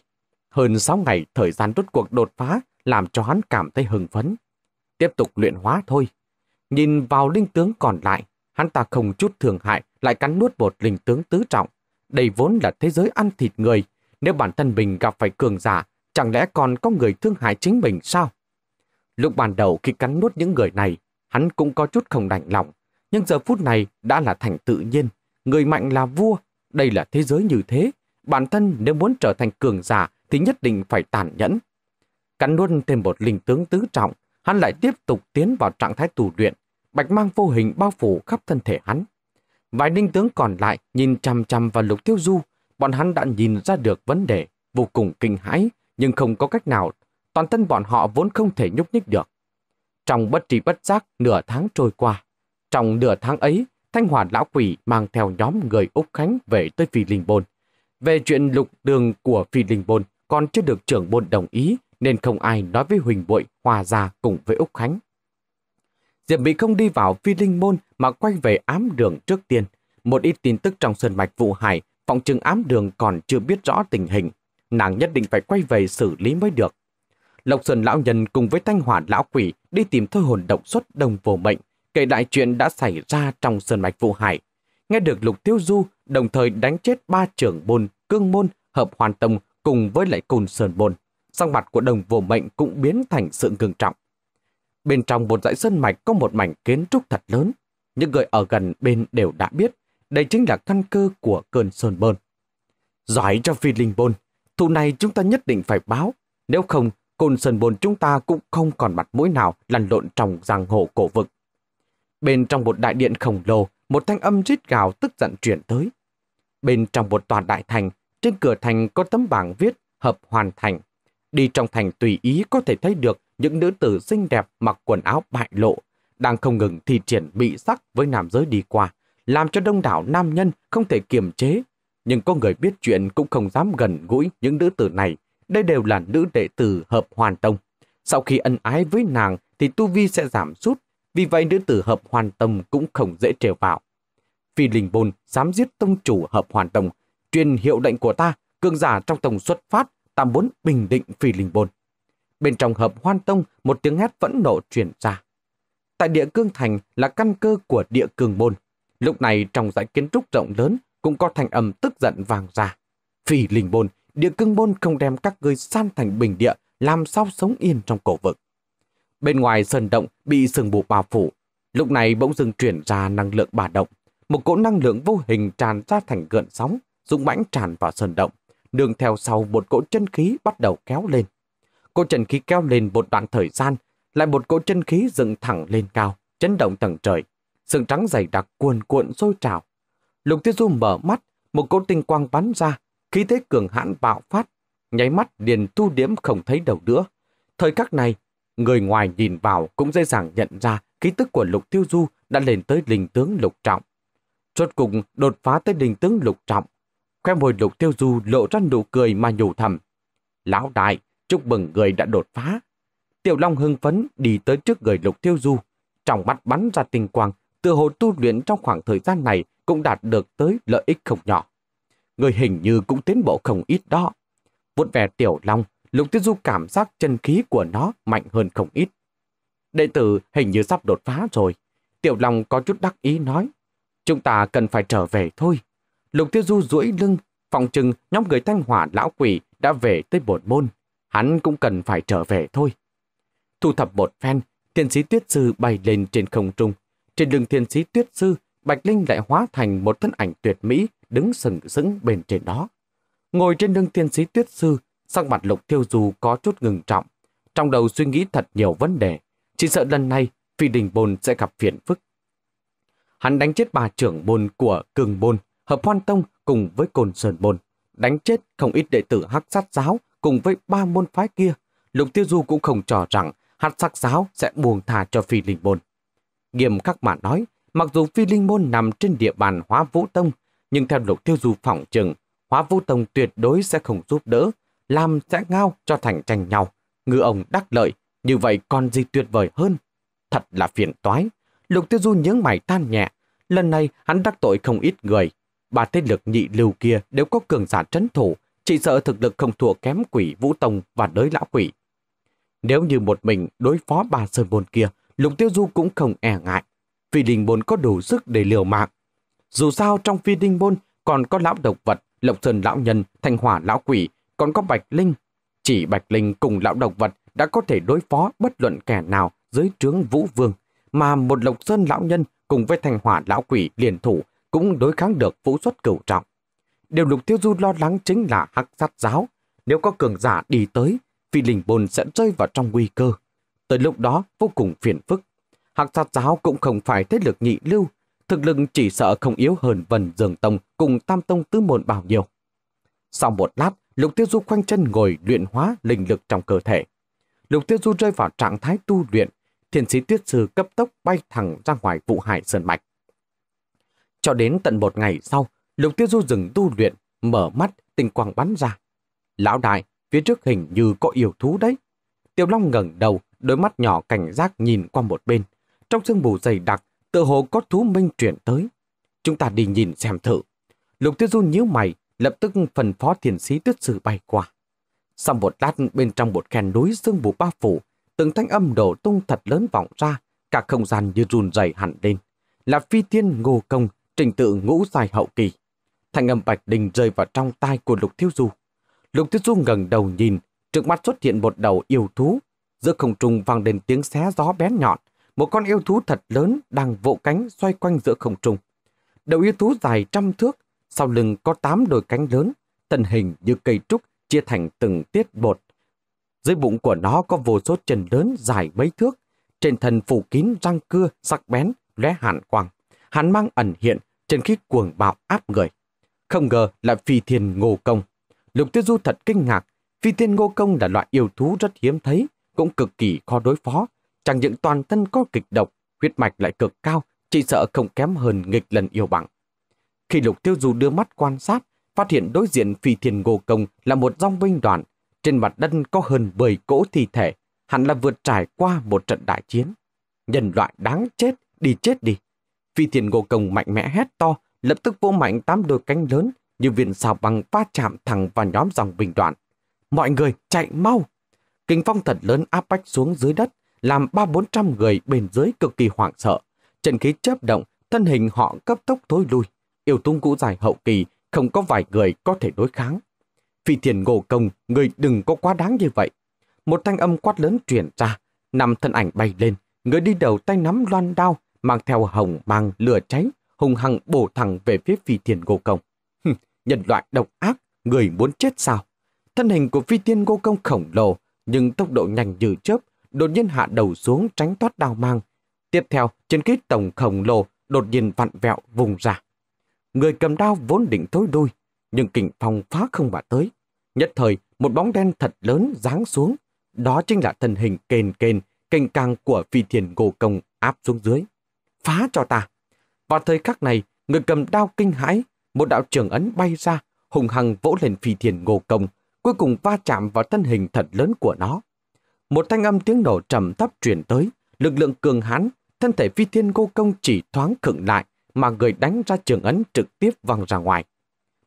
Hơn 6 ngày thời gian rút cuộc đột phá làm cho hắn cảm thấy hưng phấn tiếp tục luyện hóa thôi. Nhìn vào linh tướng còn lại, hắn ta không chút thường hại lại cắn nuốt một linh tướng tứ trọng. Đây vốn là thế giới ăn thịt người, nếu bản thân mình gặp phải cường giả, chẳng lẽ còn có người thương hại chính mình sao? Lúc ban đầu khi cắn nuốt những người này, hắn cũng có chút không đành lòng, nhưng giờ phút này đã là thành tự nhiên, người mạnh là vua, đây là thế giới như thế, bản thân nếu muốn trở thành cường giả thì nhất định phải tàn nhẫn. Cắn nuốt thêm một linh tướng tứ trọng, hắn lại tiếp tục tiến vào trạng thái tù luyện, bạch mang vô hình bao phủ khắp thân thể hắn. Vài ninh tướng còn lại nhìn chằm chằm vào lục tiêu du, bọn hắn đã nhìn ra được vấn đề, vô cùng kinh hãi, nhưng không có cách nào, toàn thân bọn họ vốn không thể nhúc nhích được. Trong bất trí bất giác nửa tháng trôi qua, trong nửa tháng ấy, Thanh Hòa Lão Quỷ mang theo nhóm người Úc Khánh về tới Phi Linh Bồn. Về chuyện lục đường của Phi Linh Bồn còn chưa được trưởng bồn đồng ý, nên không ai nói với Huỳnh Bội hòa ra cùng với Úc Khánh. Diệp Mỹ không đi vào phi linh môn mà quay về ám đường trước tiên. Một ít tin tức trong sơn mạch vụ hải, phòng trừng ám đường còn chưa biết rõ tình hình. Nàng nhất định phải quay về xử lý mới được. Lộc Sơn Lão Nhân cùng với Thanh Hỏa Lão Quỷ đi tìm thôi hồn động xuất đồng vô mệnh, kể đại chuyện đã xảy ra trong sơn mạch vụ hải. Nghe được Lục Tiêu Du đồng thời đánh chết ba trưởng môn, cương môn, hợp hoàn tông cùng với lại cùn sơn môn sang mặt của đồng vô mệnh cũng biến thành sự ngưng trọng. Bên trong một dãy sân mạch có một mảnh kiến trúc thật lớn. Những người ở gần bên đều đã biết, đây chính là căn cơ của cơn sơn bơn. Giỏi cho phi linh bôn, thù này chúng ta nhất định phải báo, nếu không cơn sơn bồn chúng ta cũng không còn mặt mũi nào lăn lộn trong giang hồ cổ vực. Bên trong một đại điện khổng lồ, một thanh âm rít gào tức giận chuyển tới. Bên trong một tòa đại thành, trên cửa thành có tấm bảng viết hợp hoàn thành. Đi trong thành tùy ý có thể thấy được những nữ tử xinh đẹp mặc quần áo bại lộ, đang không ngừng thi triển bị sắc với nam giới đi qua, làm cho đông đảo nam nhân không thể kiềm chế. Nhưng có người biết chuyện cũng không dám gần gũi những nữ tử này, đây đều là nữ đệ tử hợp hoàn tông. Sau khi ân ái với nàng thì tu vi sẽ giảm sút, vì vậy nữ tử hợp hoàn tông cũng không dễ trèo vào. Phi Linh Bôn dám giết tông chủ hợp hoàn tông, truyền hiệu lệnh của ta, cường giả trong tông xuất phát, muốn Bình Định Phi Linh Bồn. Bên trong hợp hoan tông, một tiếng hét vẫn nổ truyền ra. Tại địa cương thành là căn cơ của địa cương môn. Lúc này trong dãy kiến trúc rộng lớn cũng có thành âm tức giận vàng ra. Phi Linh Bồn, địa cương môn không đem các ngươi san thành bình địa, làm sao sống yên trong cổ vực. Bên ngoài sơn động bị sừng bù bao phủ. Lúc này bỗng dưng chuyển ra năng lượng bà động. Một cỗ năng lượng vô hình tràn ra thành gợn sóng, dũng mãnh tràn vào sơn động đường theo sau một cỗ chân khí bắt đầu kéo lên. Cỗ chân khí kéo lên một đoạn thời gian, lại một cỗ chân khí dựng thẳng lên cao, chấn động tầng trời. Sương trắng dày đặc cuồn cuộn sôi trào. Lục Tiêu Du mở mắt, một cỗ tinh quang bắn ra, khí thế cường hãn bạo phát, nháy mắt liền tu điểm không thấy đầu nữa. Thời khắc này, người ngoài nhìn vào cũng dễ dàng nhận ra khí tức của Lục Tiêu Du đã lên tới linh tướng Lục Trọng. Rốt cục đột phá tới linh tướng Lục Trọng, Khoe môi lục tiêu du lộ ra nụ cười mà nhủ thầm. Lão đại, chúc mừng người đã đột phá. Tiểu Long hưng phấn đi tới trước người lục tiêu du. Trong mắt bắn ra tinh quang, tự hồ tu luyện trong khoảng thời gian này cũng đạt được tới lợi ích không nhỏ. Người hình như cũng tiến bộ không ít đó. Vụt vẻ Tiểu Long, lục tiêu du cảm giác chân khí của nó mạnh hơn không ít. Đệ tử hình như sắp đột phá rồi. Tiểu Long có chút đắc ý nói, chúng ta cần phải trở về thôi. Lục Tiêu Du duỗi lưng, phòng chừng nhóm người thanh hỏa lão quỷ đã về tới Bột môn. Hắn cũng cần phải trở về thôi. Thu thập một phen, thiên sĩ tuyết sư bay lên trên không trung. Trên lưng thiên sĩ tuyết sư, Bạch Linh lại hóa thành một thân ảnh tuyệt mỹ đứng sừng sững bên trên đó. Ngồi trên lưng thiên sĩ tuyết sư, sắc mặt lục tiêu Du có chút ngừng trọng. Trong đầu suy nghĩ thật nhiều vấn đề, chỉ sợ lần này phi đình bồn sẽ gặp phiền phức. Hắn đánh chết bà trưởng bồn của cường bồn, Hợp Hoan Tông cùng với Cồn Sơn Môn, đánh chết không ít đệ tử hắc sát giáo cùng với ba môn phái kia. Lục Tiêu Du cũng không trò rằng hắc sát giáo sẽ buồn thả cho phi linh môn. Nghiêm khắc mà nói, mặc dù phi linh môn nằm trên địa bàn hóa vũ tông, nhưng theo lục tiêu du phỏng chừng, hóa vũ tông tuyệt đối sẽ không giúp đỡ, làm sẽ ngao cho thành tranh nhau. Ngư ông đắc lợi, như vậy còn gì tuyệt vời hơn. Thật là phiền toái. Lục tiêu du nhướng mày tan nhẹ. Lần này hắn đắc tội không ít người, Ba thế lực nhị lưu kia đều có cường giả trấn thủ, chỉ sợ thực lực không thua kém quỷ Vũ Tông và đới lão quỷ. Nếu như một mình đối phó ba sơn môn kia, Lục Tiêu Du cũng không e ngại, vì đình môn có đủ sức để liều mạng. Dù sao trong phi đình môn còn có lão độc vật, lộc sơn lão nhân, thanh hỏa lão quỷ, còn có bạch linh. Chỉ bạch linh cùng lão độc vật đã có thể đối phó bất luận kẻ nào dưới trướng vũ vương, mà một lộc sơn lão nhân cùng với thanh hỏa lão quỷ liền thủ cũng đối kháng được vũ xuất cửu trọng. Điều Lục Tiêu Du lo lắng chính là hắc sát giáo. Nếu có cường giả đi tới, phi linh bồn sẽ rơi vào trong nguy cơ. Tới lúc đó vô cùng phiền phức. Hắc sát giáo cũng không phải thế lực nhị lưu, thực lực chỉ sợ không yếu hơn vần Dương Tông cùng Tam Tông Tứ Môn bao nhiêu. Sau một lát, Lục Tiêu Du khoanh chân ngồi luyện hóa linh lực trong cơ thể. Lục Tiêu Du rơi vào trạng thái tu luyện, thiền sĩ tuyết sư cấp tốc bay thẳng ra ngoài vụ hải sơn mạch. Cho đến tận một ngày sau, lục tiêu du dừng tu luyện, mở mắt, tình quang bắn ra. Lão đại, phía trước hình như có yêu thú đấy. Tiêu Long ngẩng đầu, đôi mắt nhỏ cảnh giác nhìn qua một bên. Trong sương mù dày đặc, tựa hồ có thú minh chuyển tới. Chúng ta đi nhìn xem thử. Lục tiêu du nhíu mày, lập tức phần phó thiền sĩ tuyết sử bay qua. Sau một lát bên trong một khen núi sương mù ba phủ, từng thanh âm đổ tung thật lớn vọng ra, cả không gian như run rẩy hẳn lên. Là phi tiên ngô công trình tự ngũ dài hậu kỳ. Thanh âm Bạch Đình rơi vào trong tai của Lục Thiếu Du. Lục Thiếu Du ngẩng đầu nhìn, trước mắt xuất hiện một đầu yêu thú. Giữa không trung vang lên tiếng xé gió bén nhọn, một con yêu thú thật lớn đang vỗ cánh xoay quanh giữa không trung. Đầu yêu thú dài trăm thước, sau lưng có tám đôi cánh lớn, thân hình như cây trúc chia thành từng tiết bột. Dưới bụng của nó có vô số chân lớn dài mấy thước, trên thân phủ kín răng cưa sắc bén, lóe hàn quang. hắn mang ẩn hiện, chân khí cuồng bạo áp người. Không ngờ là phi thiên ngô công. Lục tiêu du thật kinh ngạc, phi thiên ngô công là loại yêu thú rất hiếm thấy, cũng cực kỳ khó đối phó. Chẳng những toàn thân có kịch độc, huyết mạch lại cực cao, chỉ sợ không kém hơn nghịch lần yêu bằng. Khi lục tiêu du đưa mắt quan sát, phát hiện đối diện phi thiên ngô công là một dòng binh đoàn. Trên mặt đất có hơn 10 cỗ thi thể, hẳn là vượt trải qua một trận đại chiến. Nhân loại đáng chết, đi chết đi. Phi thiền ngô công mạnh mẽ hét to, lập tức vô mạnh tám đôi cánh lớn như viên xào băng va chạm thẳng vào nhóm dòng bình đoạn. Mọi người chạy mau! Kinh phong thật lớn áp bách xuống dưới đất, làm ba bốn trăm người bên dưới cực kỳ hoảng sợ. Trận khí chớp động, thân hình họ cấp tốc thối lui. Yêu tung cũ dài hậu kỳ, không có vài người có thể đối kháng. Phi thiền ngộ công, người đừng có quá đáng như vậy. Một thanh âm quát lớn truyền ra, năm thân ảnh bay lên, người đi đầu tay nắm loan đao, mang theo hồng mang lửa cháy, hùng hăng bổ thẳng về phía phi thiên gô Công. Nhân loại độc ác, người muốn chết sao? Thân hình của phi thiên gô Công khổng lồ, nhưng tốc độ nhanh như chớp, đột nhiên hạ đầu xuống tránh thoát đao mang. Tiếp theo, trên kích tổng khổng lồ đột nhiên vặn vẹo vùng ra. Người cầm đao vốn định thối đuôi, nhưng kình phong phá không mà tới. Nhất thời, một bóng đen thật lớn giáng xuống. Đó chính là thân hình kền kền, kênh càng của phi thiền gô công áp xuống dưới phá cho ta. Vào thời khắc này, người cầm đao kinh hãi, một đạo trường ấn bay ra, hùng hằng vỗ lên phi thiền ngô công, cuối cùng va chạm vào thân hình thật lớn của nó. Một thanh âm tiếng nổ trầm thấp truyền tới, lực lượng cường hãn, thân thể phi thiên ngô công chỉ thoáng khựng lại, mà người đánh ra trường ấn trực tiếp văng ra ngoài.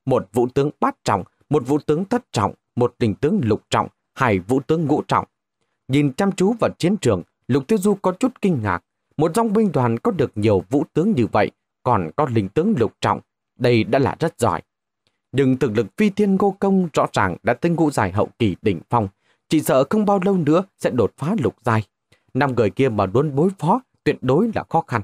Một vũ tướng bát trọng, một vũ tướng thất trọng, một đình tướng lục trọng, hai vũ tướng ngũ trọng. Nhìn chăm chú vào chiến trường, Lục Tiêu Du có chút kinh ngạc, một dòng binh đoàn có được nhiều vũ tướng như vậy, còn có linh tướng lục trọng, đây đã là rất giỏi. Nhưng thực lực phi thiên ngô công rõ ràng đã tinh ngũ giải hậu kỳ đỉnh phong, chỉ sợ không bao lâu nữa sẽ đột phá lục giai. Năm người kia mà luôn bối phó tuyệt đối là khó khăn.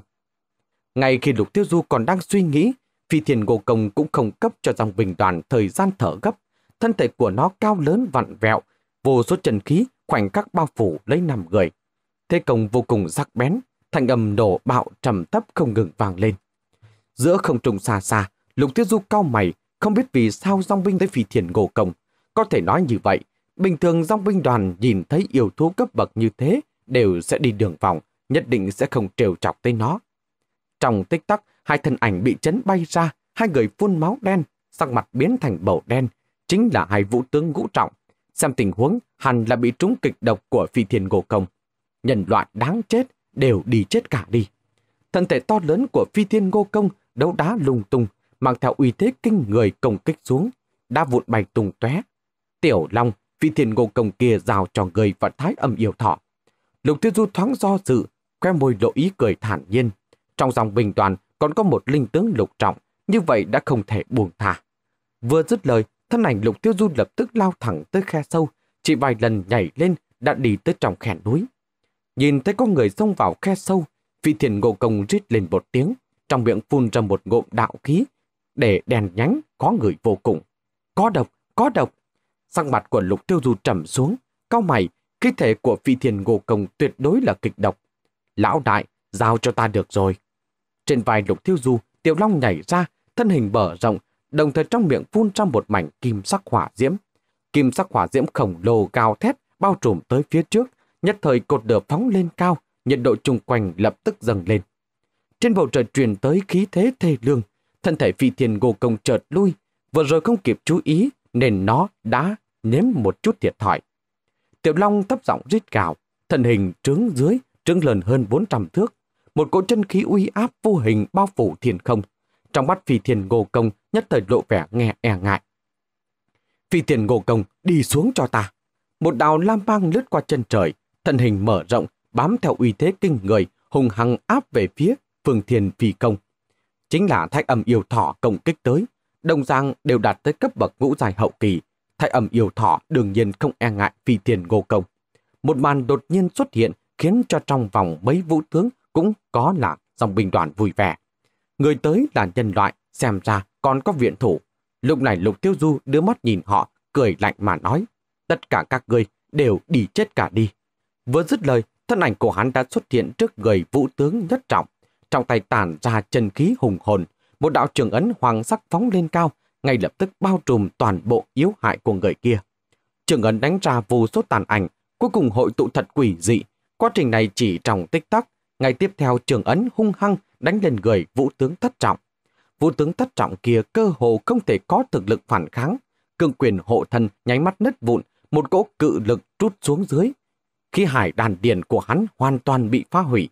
Ngay khi Lục Tiêu Du còn đang suy nghĩ, phi thiên ngô công cũng không cấp cho dòng bình đoàn thời gian thở gấp. Thân thể của nó cao lớn vặn vẹo, vô số chân khí khoảnh khắc bao phủ lấy năm người. Thế công vô cùng sắc bén, Thanh âm đổ bạo trầm thấp không ngừng vang lên. Giữa không trung xa xa, Lục Tiết Du cao mày, không biết vì sao dòng binh tới phi thiền ngộ công. Có thể nói như vậy, bình thường dòng binh đoàn nhìn thấy yêu thú cấp bậc như thế đều sẽ đi đường vòng, nhất định sẽ không trêu chọc tới nó. Trong tích tắc, hai thân ảnh bị chấn bay ra, hai người phun máu đen, sắc mặt biến thành bầu đen, chính là hai vũ tướng ngũ trọng. Xem tình huống, hẳn là bị trúng kịch độc của phi thiền ngộ công. Nhân loại đáng chết, đều đi chết cả đi. Thân thể to lớn của phi thiên ngô công đấu đá lung tung, mang theo uy thế kinh người công kích xuống, đá vụn bay tung tóe. Tiểu Long, phi thiên ngô công kia rào cho người và thái âm yêu thọ. Lục Thiên Du thoáng do dự, khoe môi lộ ý cười thản nhiên. Trong dòng bình toàn còn có một linh tướng lục trọng, như vậy đã không thể buồn thả. Vừa dứt lời, thân ảnh lục tiêu du lập tức lao thẳng tới khe sâu, chỉ vài lần nhảy lên đã đi tới trong khe núi. Nhìn thấy có người xông vào khe sâu, vị thiền ngộ công rít lên một tiếng, trong miệng phun ra một ngụm đạo khí, để đèn nhánh có người vô cùng. Có độc, có độc. Sắc mặt của lục tiêu du trầm xuống, cao mày, khí thể của vị thiền ngộ công tuyệt đối là kịch độc. Lão đại, giao cho ta được rồi. Trên vai lục tiêu du, tiểu long nhảy ra, thân hình bở rộng, đồng thời trong miệng phun ra một mảnh kim sắc hỏa diễm. Kim sắc hỏa diễm khổng lồ cao thét bao trùm tới phía trước, Nhất thời cột lửa phóng lên cao, nhiệt độ chung quanh lập tức dâng lên. Trên bầu trời truyền tới khí thế thê lương, thân thể phi thiên ngô công chợt lui, vừa rồi không kịp chú ý nên nó đã nếm một chút thiệt thòi. Tiểu Long thấp giọng rít gào, thân hình trướng dưới, trướng lần hơn 400 thước. Một cỗ chân khí uy áp vô hình bao phủ thiên không. Trong mắt phi thiên ngô công nhất thời lộ vẻ nghe e ngại. Phi thiên ngô công đi xuống cho ta. Một đào lam mang lướt qua chân trời, thân hình mở rộng, bám theo uy thế kinh người, hùng hăng áp về phía phương thiên phi công. Chính là thách âm yêu thỏ công kích tới, đồng giang đều đạt tới cấp bậc ngũ dài hậu kỳ, thách âm yêu thỏ đương nhiên không e ngại phi thiên ngô công. Một màn đột nhiên xuất hiện khiến cho trong vòng mấy vũ tướng cũng có là dòng binh đoàn vui vẻ. Người tới là nhân loại, xem ra còn có viện thủ. Lúc này Lục Tiêu Du đưa mắt nhìn họ, cười lạnh mà nói. Tất cả các ngươi đều đi chết cả đi. Vừa dứt lời, thân ảnh của hắn đã xuất hiện trước người vũ tướng nhất trọng. Trong tay tản ra chân khí hùng hồn, một đạo trường ấn hoàng sắc phóng lên cao, ngay lập tức bao trùm toàn bộ yếu hại của người kia. Trường ấn đánh ra vô số tàn ảnh, cuối cùng hội tụ thật quỷ dị. Quá trình này chỉ trong tích tắc, ngay tiếp theo trường ấn hung hăng đánh lên người vũ tướng thất trọng. Vũ tướng thất trọng kia cơ hồ không thể có thực lực phản kháng. Cương quyền hộ thân nháy mắt nứt vụn, một cỗ cự lực trút xuống dưới, khi hải đàn điền của hắn hoàn toàn bị phá hủy,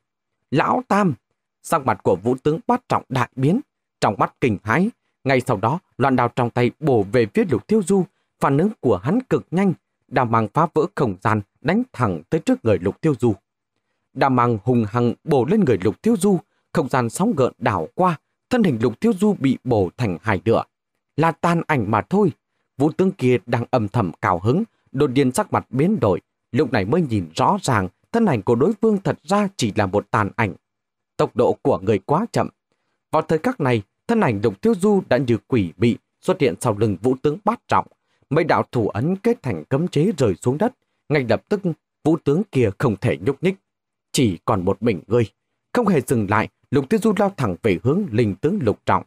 lão tam, sắc mặt của vũ tướng bát trọng đại biến, trong mắt kinh hãi. Ngay sau đó, loạn đào trong tay bổ về phía lục tiêu du, phản ứng của hắn cực nhanh, đào mang phá vỡ không gian, đánh thẳng tới trước người lục tiêu du. đào mang hùng hằng bổ lên người lục tiêu du, không gian sóng gợn đảo qua, thân hình lục tiêu du bị bổ thành hải nửa. Là tan ảnh mà thôi. Vũ tướng kia đang âm thầm cào hứng, đột nhiên sắc mặt biến đổi, lúc này mới nhìn rõ ràng thân ảnh của đối phương thật ra chỉ là một tàn ảnh. Tốc độ của người quá chậm. Vào thời khắc này, thân ảnh Lục Tiêu Du đã như quỷ bị xuất hiện sau lưng vũ tướng bát trọng. Mấy đạo thủ ấn kết thành cấm chế rời xuống đất. Ngay lập tức, vũ tướng kia không thể nhúc nhích. Chỉ còn một mình ngươi. Không hề dừng lại, Lục Tiêu Du lao thẳng về hướng linh tướng Lục Trọng.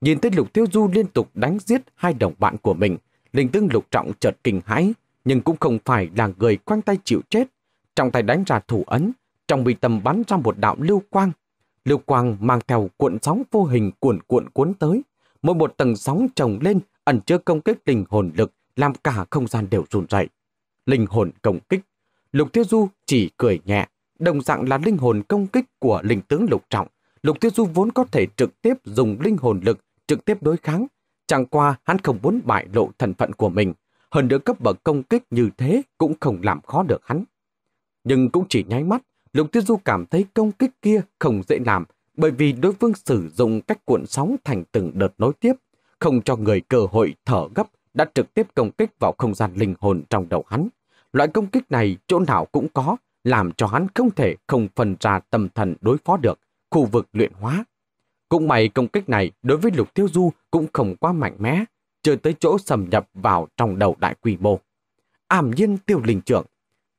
Nhìn thấy Lục Tiêu Du liên tục đánh giết hai đồng bạn của mình, linh tướng Lục Trọng chợt kinh hãi, nhưng cũng không phải là người quanh tay chịu chết. Trong tay đánh ra thủ ấn, trong bị tầm bắn ra một đạo lưu quang. Lưu quang mang theo cuộn sóng vô hình cuộn cuộn cuốn tới. Mỗi một tầng sóng trồng lên ẩn chứa công kích linh hồn lực làm cả không gian đều run rẩy. Linh hồn công kích. Lục Tiêu Du chỉ cười nhẹ, đồng dạng là linh hồn công kích của linh tướng Lục Trọng. Lục Tiêu Du vốn có thể trực tiếp dùng linh hồn lực trực tiếp đối kháng, chẳng qua hắn không muốn bại lộ thần phận của mình, hơn nữa cấp bậc công kích như thế cũng không làm khó được hắn. Nhưng cũng chỉ nháy mắt, Lục Tiêu Du cảm thấy công kích kia không dễ làm bởi vì đối phương sử dụng cách cuộn sóng thành từng đợt nối tiếp, không cho người cơ hội thở gấp đã trực tiếp công kích vào không gian linh hồn trong đầu hắn. Loại công kích này chỗ nào cũng có, làm cho hắn không thể không phân ra tâm thần đối phó được, khu vực luyện hóa. Cũng may công kích này đối với Lục Tiêu Du cũng không quá mạnh mẽ, chưa tới chỗ xâm nhập vào trong đầu đại quy mô. Ảm nhiên tiêu linh trưởng.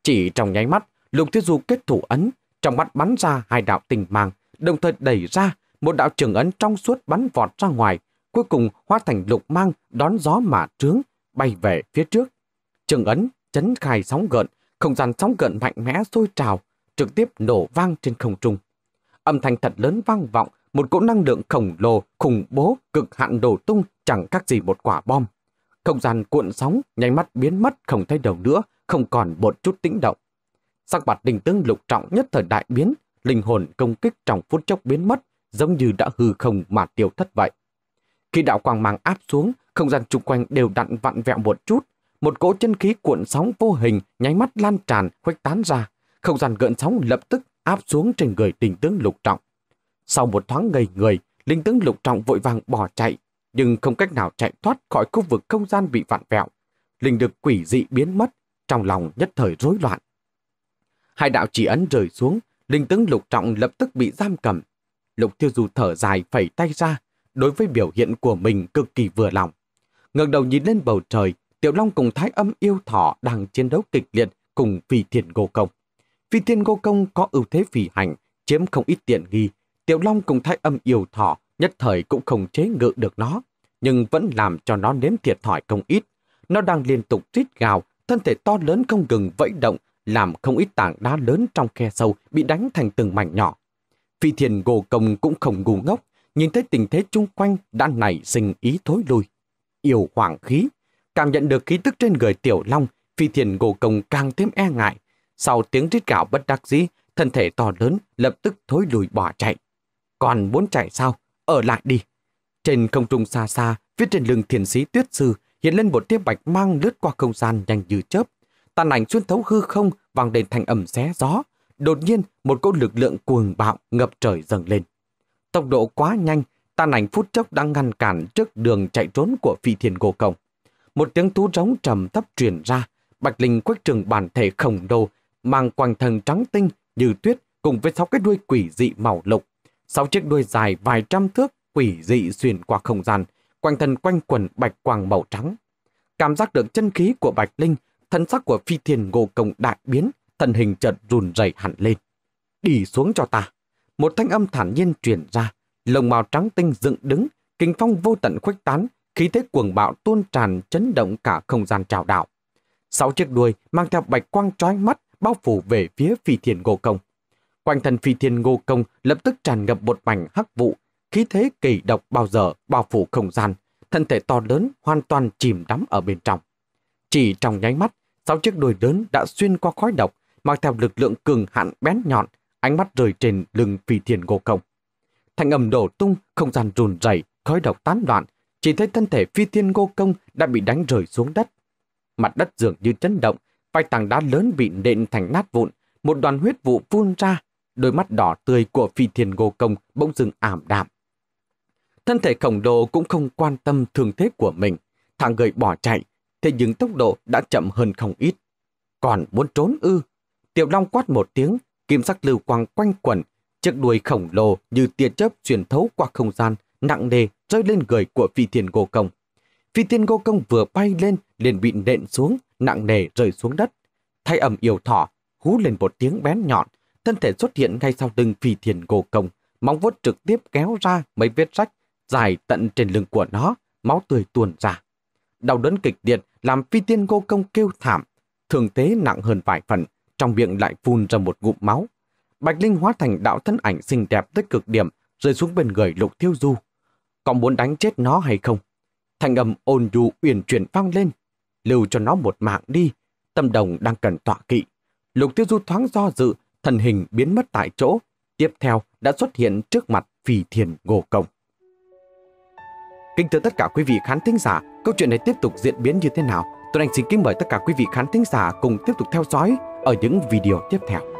Chỉ trong nháy mắt, Lục Thiết Du kết thủ ấn, trong mắt bắn ra hai đạo tình mang, đồng thời đẩy ra một đạo trường ấn trong suốt bắn vọt ra ngoài, cuối cùng hóa thành lục mang đón gió mà trướng, bay về phía trước. Trường ấn chấn khai sóng gợn, không gian sóng gợn mạnh mẽ sôi trào, trực tiếp nổ vang trên không trung. Âm thanh thật lớn vang vọng, một cỗ năng lượng khổng lồ, khủng bố, cực hạn đổ tung chẳng khác gì một quả bom. Không gian cuộn sóng, nháy mắt biến mất không thấy đầu nữa, không còn một chút tĩnh động. Sắc mặt đình tướng lục trọng nhất thời đại biến, linh hồn công kích trong phút chốc biến mất, giống như đã hư không mà tiêu thất vậy. Khi đạo quang mang áp xuống, không gian chung quanh đều đặn vặn vẹo một chút, một cỗ chân khí cuộn sóng vô hình nháy mắt lan tràn khuếch tán ra, không gian gợn sóng lập tức áp xuống trên người đình tướng lục trọng. Sau một thoáng ngây người, linh tướng lục trọng vội vàng bỏ chạy, nhưng không cách nào chạy thoát khỏi khu vực không gian bị vặn vẹo. Linh được quỷ dị biến mất, trong lòng nhất thời rối loạn. Hai đạo chỉ ấn rời xuống, linh tướng lục trọng lập tức bị giam cầm. Lục tiêu dù thở dài phẩy tay ra, đối với biểu hiện của mình cực kỳ vừa lòng. ngẩng đầu nhìn lên bầu trời, Tiểu Long cùng Thái Âm yêu thỏ đang chiến đấu kịch liệt cùng Phi Thiên Ngô Công. Phi Thiên Ngô Công có ưu thế phỉ hành, chiếm không ít tiện nghi. Tiểu Long cùng Thái Âm yêu thỏ nhất thời cũng không chế ngự được nó nhưng vẫn làm cho nó nếm thiệt thòi không ít. Nó đang liên tục rít gào, thân thể to lớn không ngừng vẫy động, làm không ít tảng đá lớn trong khe sâu bị đánh thành từng mảnh nhỏ. Phi thiền gồ công cũng không ngu ngốc, nhìn thấy tình thế chung quanh đã nảy sinh ý thối lui. Yêu hoảng khí, cảm nhận được khí tức trên người tiểu long, phi thiền gồ công càng thêm e ngại. Sau tiếng rít gào bất đắc dĩ, thân thể to lớn lập tức thối lùi bỏ chạy. Còn muốn chạy sao? Ở lại đi. Trên không trung xa xa, phía trên lưng thiền sĩ tuyết sư hiện lên một tiếp bạch mang lướt qua không gian nhanh như chớp. Tàn ảnh xuyên thấu hư không vang lên thành ẩm xé gió. Đột nhiên, một cỗ lực lượng cuồng bạo ngập trời dâng lên. Tốc độ quá nhanh, tàn ảnh phút chốc đang ngăn cản trước đường chạy trốn của phi thiền gồ cổng Một tiếng thú rống trầm thấp truyền ra, Bạch Linh quách trường bản thể khổng lồ, mang quanh thân trắng tinh như tuyết cùng với sáu cái đuôi quỷ dị màu lục. Sáu chiếc đuôi dài vài trăm thước quỷ dị xuyên qua không gian, quanh thân quanh quần bạch quang màu trắng. Cảm giác được chân khí của Bạch Linh, thân sắc của phi thiền ngô công đại biến, thân hình chợt run rẩy hẳn lên. Đi xuống cho ta. Một thanh âm thản nhiên truyền ra, lồng màu trắng tinh dựng đứng, kinh phong vô tận khuếch tán, khí thế cuồng bạo tuôn tràn chấn động cả không gian trào đảo. Sáu chiếc đuôi mang theo bạch quang trói mắt bao phủ về phía phi thiền ngô công. Quanh thân phi thiên ngô công lập tức tràn ngập một mảnh hắc vụ, khí thế kỳ độc bao giờ bao phủ không gian, thân thể to lớn hoàn toàn chìm đắm ở bên trong. Chỉ trong nháy mắt, sáu chiếc đuôi lớn đã xuyên qua khói độc, mang theo lực lượng cường hạn bén nhọn, ánh mắt rời trên lưng phi thiền ngô công. Thanh âm đổ tung, không gian rùn rẩy, khói độc tán loạn, chỉ thấy thân thể phi thiên ngô công đã bị đánh rời xuống đất. Mặt đất dường như chấn động, vài tảng đá lớn bị nện thành nát vụn, một đoàn huyết vụ phun ra, đôi mắt đỏ tươi của phi thiên ngô công bỗng dưng ảm đạm, Thân thể khổng lồ cũng không quan tâm thương thế của mình, thằng người bỏ chạy, thế nhưng tốc độ đã chậm hơn không ít. Còn muốn trốn ư? Tiểu Long quát một tiếng, kim sắc lưu quang quanh quẩn, chiếc đuôi khổng lồ như tia chớp xuyên thấu qua không gian, nặng nề rơi lên người của phi thiên gô công. Phi thiên gô công vừa bay lên liền bị nện xuống, nặng nề rơi xuống đất. Thay ẩm yêu thỏ, hú lên một tiếng bén nhọn, thân thể xuất hiện ngay sau lưng phi thiên gô công, móng vuốt trực tiếp kéo ra mấy vết rách dài tận trên lưng của nó, máu tươi tuôn ra. Đau đớn kịch điện làm phi tiên ngô công kêu thảm, thường tế nặng hơn vài phần, trong miệng lại phun ra một ngụm máu. Bạch Linh hóa thành đạo thân ảnh xinh đẹp tới cực điểm, rơi xuống bên người lục thiêu du. Còn muốn đánh chết nó hay không? Thành âm ôn nhu uyển chuyển vang lên, lưu cho nó một mạng đi, tâm đồng đang cần tọa kỵ. Lục tiêu du thoáng do dự, thần hình biến mất tại chỗ, tiếp theo đã xuất hiện trước mặt phì thiền ngô công. Kính thưa tất cả quý vị khán thính giả, câu chuyện này tiếp tục diễn biến như thế nào? tôi Anh xin kính mời tất cả quý vị khán thính giả cùng tiếp tục theo dõi ở những video tiếp theo.